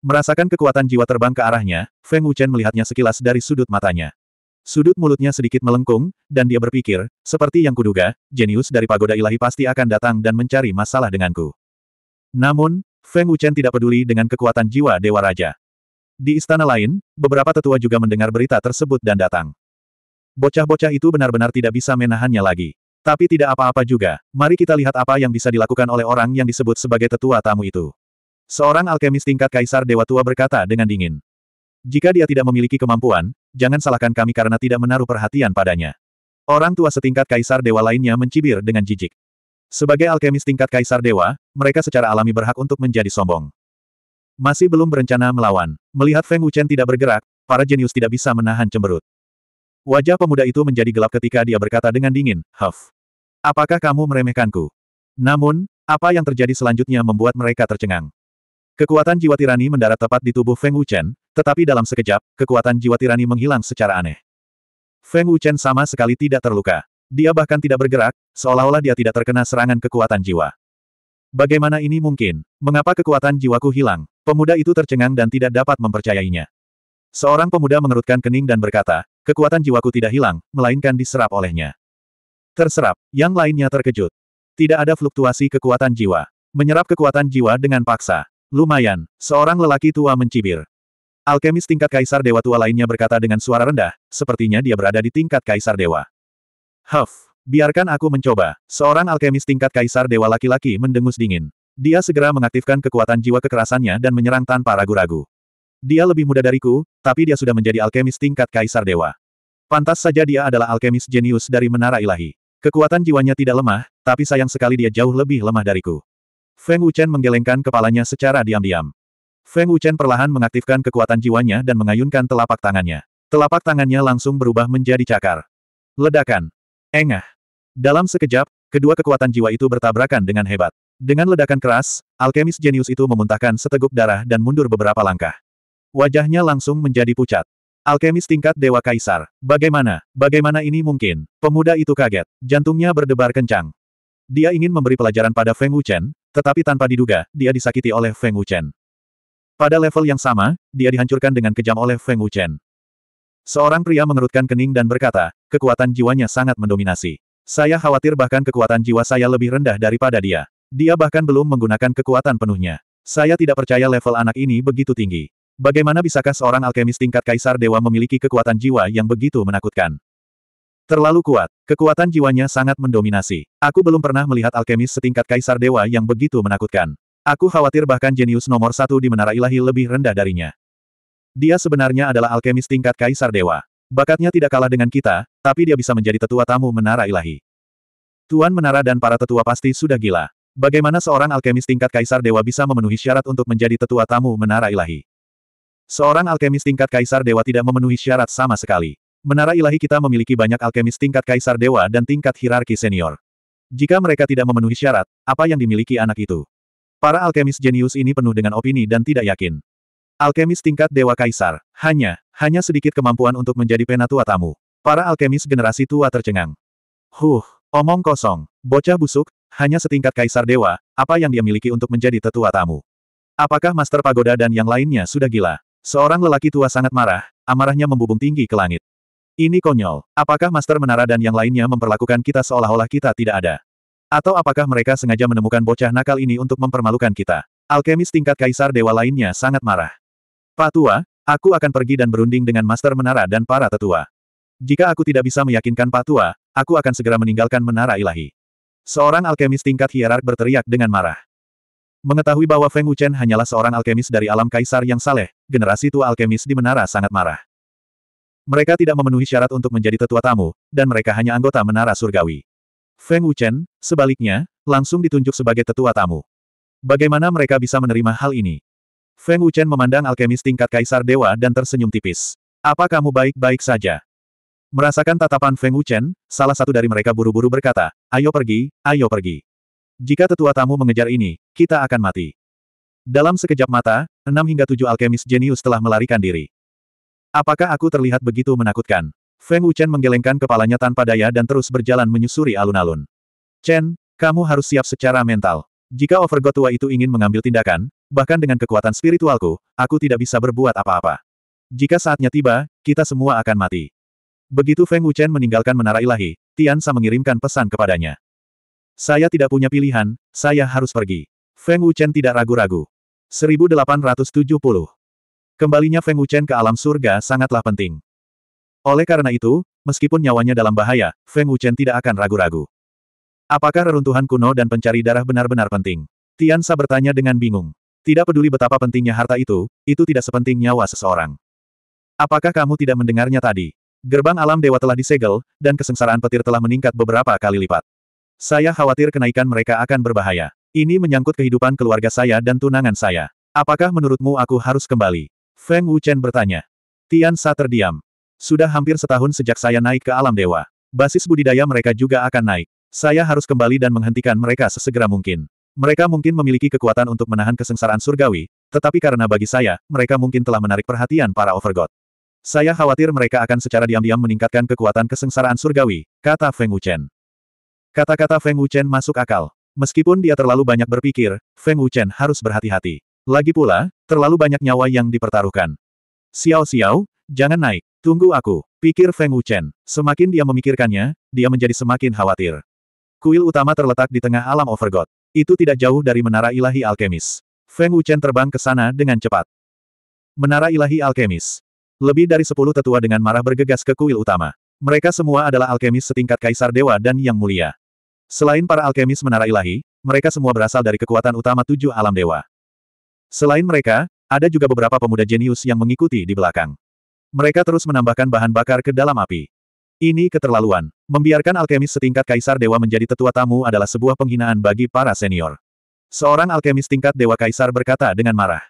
Merasakan kekuatan jiwa terbang ke arahnya, Feng Wuchen melihatnya sekilas dari sudut matanya. Sudut mulutnya sedikit melengkung, dan dia berpikir, seperti yang kuduga, jenius dari pagoda ilahi pasti akan datang dan mencari masalah denganku. Namun, Feng Wuchen tidak peduli dengan kekuatan jiwa Dewa Raja. Di istana lain, beberapa tetua juga mendengar berita tersebut dan datang. Bocah-bocah itu benar-benar tidak bisa menahannya lagi. Tapi tidak apa-apa juga, mari kita lihat apa yang bisa dilakukan oleh orang yang disebut sebagai tetua tamu itu. Seorang alkemis tingkat Kaisar Dewa Tua berkata dengan dingin. Jika dia tidak memiliki kemampuan, jangan salahkan kami karena tidak menaruh perhatian padanya. Orang tua setingkat Kaisar Dewa lainnya mencibir dengan jijik. Sebagai alkemis tingkat Kaisar Dewa, mereka secara alami berhak untuk menjadi sombong. Masih belum berencana melawan. Melihat Feng Wuchen tidak bergerak, para jenius tidak bisa menahan cemberut. Wajah pemuda itu menjadi gelap ketika dia berkata dengan dingin, Huff. Apakah kamu meremehkanku? Namun, apa yang terjadi selanjutnya membuat mereka tercengang. Kekuatan jiwa tirani mendarat tepat di tubuh Feng Wuchen, tetapi dalam sekejap, kekuatan jiwa tirani menghilang secara aneh. Feng Wuchen sama sekali tidak terluka. Dia bahkan tidak bergerak, seolah-olah dia tidak terkena serangan kekuatan jiwa. Bagaimana ini mungkin? Mengapa kekuatan jiwaku hilang? Pemuda itu tercengang dan tidak dapat mempercayainya. Seorang pemuda mengerutkan kening dan berkata, kekuatan jiwaku tidak hilang, melainkan diserap olehnya. Terserap, yang lainnya terkejut. Tidak ada fluktuasi kekuatan jiwa. Menyerap kekuatan jiwa dengan paksa. Lumayan, seorang lelaki tua mencibir. Alkemis tingkat kaisar dewa tua lainnya berkata dengan suara rendah, sepertinya dia berada di tingkat kaisar dewa. Huff, biarkan aku mencoba. Seorang alkemis tingkat kaisar dewa laki-laki mendengus dingin. Dia segera mengaktifkan kekuatan jiwa kekerasannya dan menyerang tanpa ragu-ragu. Dia lebih muda dariku, tapi dia sudah menjadi alkemis tingkat kaisar dewa. Pantas saja dia adalah alkemis jenius dari menara ilahi. Kekuatan jiwanya tidak lemah, tapi sayang sekali dia jauh lebih lemah dariku. Feng Wuchen menggelengkan kepalanya secara diam-diam. Feng Wuchen perlahan mengaktifkan kekuatan jiwanya dan mengayunkan telapak tangannya. Telapak tangannya langsung berubah menjadi cakar. Ledakan. Engah. Dalam sekejap, kedua kekuatan jiwa itu bertabrakan dengan hebat. Dengan ledakan keras, alkemis jenius itu memuntahkan seteguk darah dan mundur beberapa langkah. Wajahnya langsung menjadi pucat. Alkemis tingkat Dewa Kaisar. Bagaimana, bagaimana ini mungkin? Pemuda itu kaget. Jantungnya berdebar kencang. Dia ingin memberi pelajaran pada Feng Wuchen, tetapi tanpa diduga, dia disakiti oleh Feng Wuchen. Pada level yang sama, dia dihancurkan dengan kejam oleh Feng Wuchen. Seorang pria mengerutkan kening dan berkata, kekuatan jiwanya sangat mendominasi. Saya khawatir bahkan kekuatan jiwa saya lebih rendah daripada dia. Dia bahkan belum menggunakan kekuatan penuhnya. Saya tidak percaya level anak ini begitu tinggi. Bagaimana bisakah seorang alkemis tingkat kaisar dewa memiliki kekuatan jiwa yang begitu menakutkan? Terlalu kuat, kekuatan jiwanya sangat mendominasi. Aku belum pernah melihat alkemis setingkat kaisar dewa yang begitu menakutkan. Aku khawatir bahkan jenius nomor satu di menara ilahi lebih rendah darinya. Dia sebenarnya adalah alkemis tingkat kaisar dewa. Bakatnya tidak kalah dengan kita, tapi dia bisa menjadi tetua tamu menara ilahi. Tuan menara dan para tetua pasti sudah gila. Bagaimana seorang alkemis tingkat kaisar dewa bisa memenuhi syarat untuk menjadi tetua tamu menara ilahi? Seorang alkemis tingkat kaisar dewa tidak memenuhi syarat sama sekali. Menara ilahi kita memiliki banyak alkemis tingkat kaisar dewa dan tingkat hierarki senior. Jika mereka tidak memenuhi syarat, apa yang dimiliki anak itu? Para alkemis jenius ini penuh dengan opini dan tidak yakin. Alkemis tingkat dewa kaisar, hanya, hanya sedikit kemampuan untuk menjadi penatua tamu. Para alkemis generasi tua tercengang. Huh, omong kosong, bocah busuk, hanya setingkat kaisar dewa, apa yang dia miliki untuk menjadi tetua tamu? Apakah Master Pagoda dan yang lainnya sudah gila? Seorang lelaki tua sangat marah, amarahnya membubung tinggi ke langit. Ini konyol, apakah Master Menara dan yang lainnya memperlakukan kita seolah-olah kita tidak ada? Atau apakah mereka sengaja menemukan bocah nakal ini untuk mempermalukan kita? Alkemis tingkat kaisar dewa lainnya sangat marah. Pak Tua, aku akan pergi dan berunding dengan Master Menara dan para tetua. Jika aku tidak bisa meyakinkan Pak Tua, aku akan segera meninggalkan Menara Ilahi. Seorang alkemis tingkat hierark berteriak dengan marah. Mengetahui bahwa Feng Wuchen hanyalah seorang alkemis dari alam kaisar yang saleh, generasi tua alkemis di menara sangat marah. Mereka tidak memenuhi syarat untuk menjadi tetua tamu, dan mereka hanya anggota menara surgawi. Feng Wuchen, sebaliknya, langsung ditunjuk sebagai tetua tamu. Bagaimana mereka bisa menerima hal ini? Feng Wuchen memandang alkemis tingkat kaisar dewa dan tersenyum tipis. Apa kamu baik-baik saja? Merasakan tatapan Feng Wuchen, salah satu dari mereka buru-buru berkata, ayo pergi, ayo pergi. Jika tetua tamu mengejar ini, kita akan mati. Dalam sekejap mata, enam hingga tujuh alkemis jenius telah melarikan diri. Apakah aku terlihat begitu menakutkan? Feng Wuchen menggelengkan kepalanya tanpa daya dan terus berjalan menyusuri alun-alun. Chen, kamu harus siap secara mental. Jika Overgod tua itu ingin mengambil tindakan, bahkan dengan kekuatan spiritualku, aku tidak bisa berbuat apa-apa. Jika saatnya tiba, kita semua akan mati. Begitu Feng Wuchen meninggalkan menara ilahi, Tian Sa mengirimkan pesan kepadanya. Saya tidak punya pilihan, saya harus pergi. Feng Wuchen tidak ragu-ragu. 1870. Kembalinya Feng Wuchen ke alam surga sangatlah penting. Oleh karena itu, meskipun nyawanya dalam bahaya, Feng Wuchen tidak akan ragu-ragu. Apakah reruntuhan kuno dan pencari darah benar-benar penting? Tian Sa bertanya dengan bingung. Tidak peduli betapa pentingnya harta itu, itu tidak sepenting nyawa seseorang. Apakah kamu tidak mendengarnya tadi? Gerbang alam dewa telah disegel, dan kesengsaraan petir telah meningkat beberapa kali lipat. Saya khawatir kenaikan mereka akan berbahaya. Ini menyangkut kehidupan keluarga saya dan tunangan saya. Apakah menurutmu aku harus kembali? Feng Wuchen bertanya. Tian Sa terdiam. Sudah hampir setahun sejak saya naik ke alam dewa. Basis budidaya mereka juga akan naik. Saya harus kembali dan menghentikan mereka sesegera mungkin. Mereka mungkin memiliki kekuatan untuk menahan kesengsaraan surgawi, tetapi karena bagi saya, mereka mungkin telah menarik perhatian para overgod. Saya khawatir mereka akan secara diam-diam meningkatkan kekuatan kesengsaraan surgawi, kata Feng Wuchen. Kata-kata Feng Wuchen masuk akal. Meskipun dia terlalu banyak berpikir, Feng Wuchen harus berhati-hati. Lagi pula, terlalu banyak nyawa yang dipertaruhkan. Xiao Xiao, jangan naik. Tunggu aku, pikir Feng Wuchen. Semakin dia memikirkannya, dia menjadi semakin khawatir. Kuil utama terletak di tengah alam Overgod. Itu tidak jauh dari Menara Ilahi Alkemis. Feng Wuchen terbang ke sana dengan cepat. Menara Ilahi Alkemis. Lebih dari sepuluh tetua dengan marah bergegas ke kuil utama. Mereka semua adalah alkemis setingkat Kaisar Dewa dan Yang Mulia. Selain para alkemis menara ilahi, mereka semua berasal dari kekuatan utama tujuh alam dewa. Selain mereka, ada juga beberapa pemuda jenius yang mengikuti di belakang. Mereka terus menambahkan bahan bakar ke dalam api. Ini keterlaluan. Membiarkan alkemis setingkat Kaisar Dewa menjadi tetua tamu adalah sebuah penghinaan bagi para senior. Seorang alkemis tingkat Dewa Kaisar berkata dengan marah.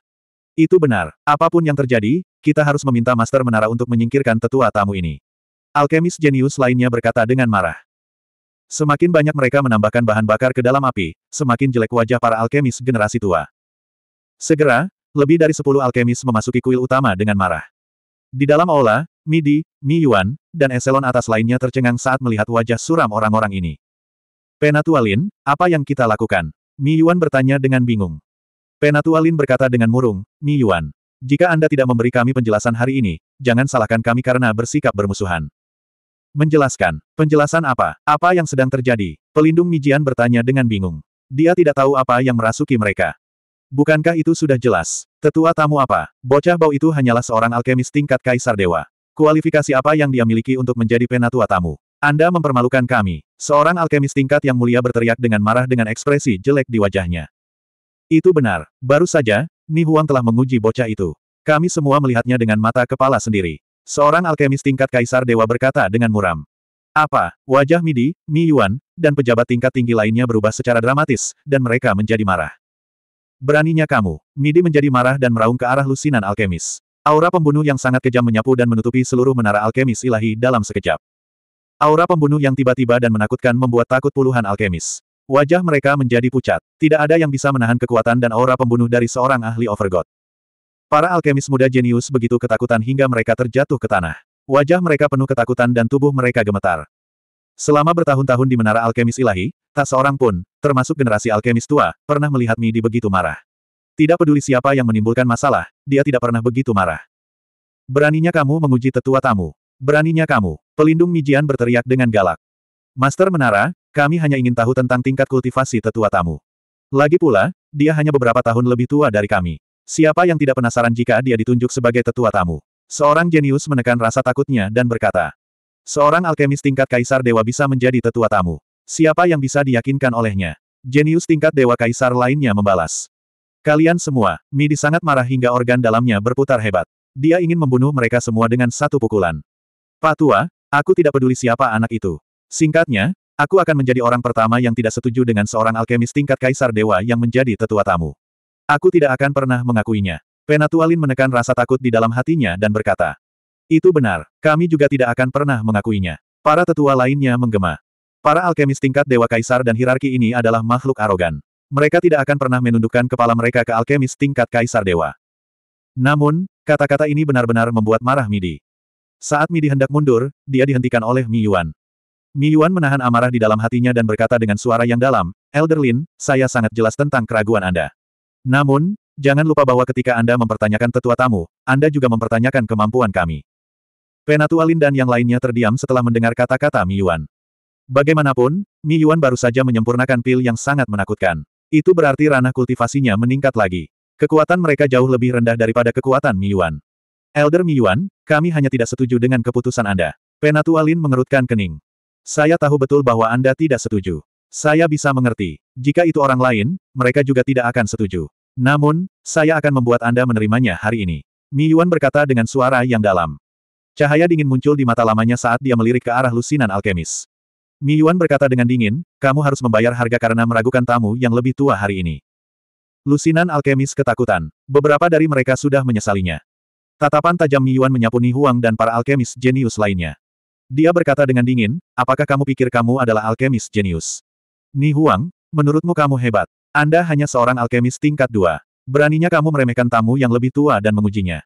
Itu benar. Apapun yang terjadi, kita harus meminta Master Menara untuk menyingkirkan tetua tamu ini. Alkemis jenius lainnya berkata dengan marah. Semakin banyak mereka menambahkan bahan bakar ke dalam api, semakin jelek wajah para alkemis generasi tua. Segera, lebih dari sepuluh alkemis memasuki kuil utama dengan marah. Di dalam aula, Midi, Mi Yuan, dan eselon atas lainnya tercengang saat melihat wajah suram orang-orang ini. Penatualin, apa yang kita lakukan? Mi Yuan bertanya dengan bingung. Penatualin berkata dengan murung, Mi Yuan, jika Anda tidak memberi kami penjelasan hari ini, jangan salahkan kami karena bersikap bermusuhan. Menjelaskan. Penjelasan apa? Apa yang sedang terjadi? Pelindung Mijian bertanya dengan bingung. Dia tidak tahu apa yang merasuki mereka. Bukankah itu sudah jelas? Tetua tamu apa? Bocah bau itu hanyalah seorang alkemis tingkat kaisar dewa. Kualifikasi apa yang dia miliki untuk menjadi penatua tamu? Anda mempermalukan kami. Seorang alkemis tingkat yang mulia berteriak dengan marah dengan ekspresi jelek di wajahnya. Itu benar. Baru saja, Ni Huang telah menguji bocah itu. Kami semua melihatnya dengan mata kepala sendiri. Seorang alkemis tingkat kaisar dewa berkata dengan muram. Apa, wajah Midi, Mi Yuan, dan pejabat tingkat tinggi lainnya berubah secara dramatis, dan mereka menjadi marah. Beraninya kamu, Midi menjadi marah dan meraung ke arah lusinan alkemis. Aura pembunuh yang sangat kejam menyapu dan menutupi seluruh menara alkemis ilahi dalam sekejap. Aura pembunuh yang tiba-tiba dan menakutkan membuat takut puluhan alkemis. Wajah mereka menjadi pucat. Tidak ada yang bisa menahan kekuatan dan aura pembunuh dari seorang ahli overgod. Para alkemis muda jenius begitu ketakutan hingga mereka terjatuh ke tanah. Wajah mereka penuh ketakutan dan tubuh mereka gemetar. Selama bertahun-tahun di Menara Alkemis Ilahi, tak seorang pun, termasuk generasi alkemis tua, pernah melihat Midi begitu marah. Tidak peduli siapa yang menimbulkan masalah, dia tidak pernah begitu marah. Beraninya kamu menguji tetua tamu. Beraninya kamu. Pelindung Mijian berteriak dengan galak. Master Menara, kami hanya ingin tahu tentang tingkat kultivasi tetua tamu. Lagi pula, dia hanya beberapa tahun lebih tua dari kami. Siapa yang tidak penasaran jika dia ditunjuk sebagai tetua tamu? Seorang jenius menekan rasa takutnya dan berkata, Seorang alkemis tingkat kaisar dewa bisa menjadi tetua tamu. Siapa yang bisa diyakinkan olehnya? Jenius tingkat dewa kaisar lainnya membalas. Kalian semua, Midi sangat marah hingga organ dalamnya berputar hebat. Dia ingin membunuh mereka semua dengan satu pukulan. Pak Tua, aku tidak peduli siapa anak itu. Singkatnya, aku akan menjadi orang pertama yang tidak setuju dengan seorang alkemis tingkat kaisar dewa yang menjadi tetua tamu. Aku tidak akan pernah mengakuinya. Penatualin menekan rasa takut di dalam hatinya dan berkata, Itu benar, kami juga tidak akan pernah mengakuinya. Para tetua lainnya menggema. Para alkemis tingkat Dewa Kaisar dan hierarki ini adalah makhluk arogan. Mereka tidak akan pernah menundukkan kepala mereka ke alkemis tingkat Kaisar Dewa. Namun, kata-kata ini benar-benar membuat marah Midi. Saat Midi hendak mundur, dia dihentikan oleh Mi Yuan. Mi Yuan menahan amarah di dalam hatinya dan berkata dengan suara yang dalam, Elderlin, saya sangat jelas tentang keraguan Anda. Namun, jangan lupa bahwa ketika Anda mempertanyakan tetua tamu, Anda juga mempertanyakan kemampuan kami. Penatua Lin dan yang lainnya terdiam setelah mendengar kata-kata Mi Yuan. Bagaimanapun, Mi Yuan baru saja menyempurnakan pil yang sangat menakutkan. Itu berarti ranah kultivasinya meningkat lagi. Kekuatan mereka jauh lebih rendah daripada kekuatan Mi Yuan. Elder Mi Yuan, kami hanya tidak setuju dengan keputusan Anda. Penatua Lin mengerutkan kening. Saya tahu betul bahwa Anda tidak setuju. Saya bisa mengerti. Jika itu orang lain, mereka juga tidak akan setuju. Namun, saya akan membuat Anda menerimanya hari ini. Mi Yuan berkata dengan suara yang dalam. Cahaya dingin muncul di mata lamanya saat dia melirik ke arah lusinan alkemis. Mi Yuan berkata dengan dingin, kamu harus membayar harga karena meragukan tamu yang lebih tua hari ini. Lusinan alkemis ketakutan. Beberapa dari mereka sudah menyesalinya. Tatapan tajam Mi Yuan menyapu Ni Huang dan para alkemis jenius lainnya. Dia berkata dengan dingin, apakah kamu pikir kamu adalah alkemis jenius? Ni Huang, menurutmu kamu hebat. Anda hanya seorang alkemis tingkat dua. Beraninya kamu meremehkan tamu yang lebih tua dan mengujinya.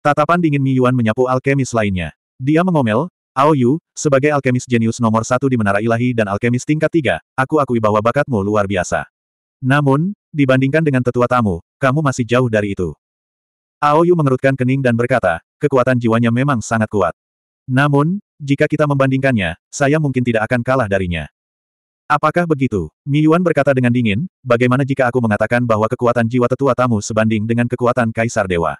Tatapan dingin Mi Yuan menyapu alkemis lainnya. Dia mengomel, Ao Yu, sebagai alkemis jenius nomor satu di Menara Ilahi dan alkemis tingkat tiga, aku-akui bahwa bakatmu luar biasa. Namun, dibandingkan dengan tetua tamu, kamu masih jauh dari itu. Ao Yu mengerutkan kening dan berkata, kekuatan jiwanya memang sangat kuat. Namun, jika kita membandingkannya, saya mungkin tidak akan kalah darinya. Apakah begitu? Mi Yuan berkata dengan dingin, bagaimana jika aku mengatakan bahwa kekuatan jiwa tetua tamu sebanding dengan kekuatan Kaisar Dewa?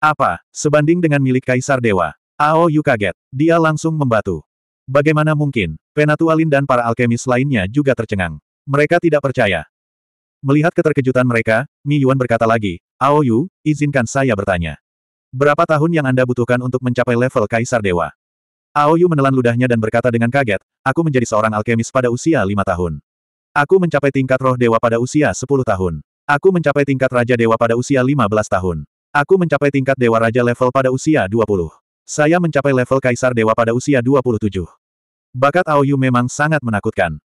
Apa? Sebanding dengan milik Kaisar Dewa? Ao Yu kaget. Dia langsung membatu. Bagaimana mungkin? Penatualin dan para alkemis lainnya juga tercengang. Mereka tidak percaya. Melihat keterkejutan mereka, Mi Yuan berkata lagi, Ao Yu, izinkan saya bertanya. Berapa tahun yang Anda butuhkan untuk mencapai level Kaisar Dewa? Aoyu menelan ludahnya dan berkata dengan kaget, aku menjadi seorang alkemis pada usia lima tahun. Aku mencapai tingkat roh dewa pada usia sepuluh tahun. Aku mencapai tingkat raja dewa pada usia lima belas tahun. Aku mencapai tingkat dewa raja level pada usia dua puluh. Saya mencapai level kaisar dewa pada usia dua puluh tujuh. Bakat Aoyu memang sangat menakutkan.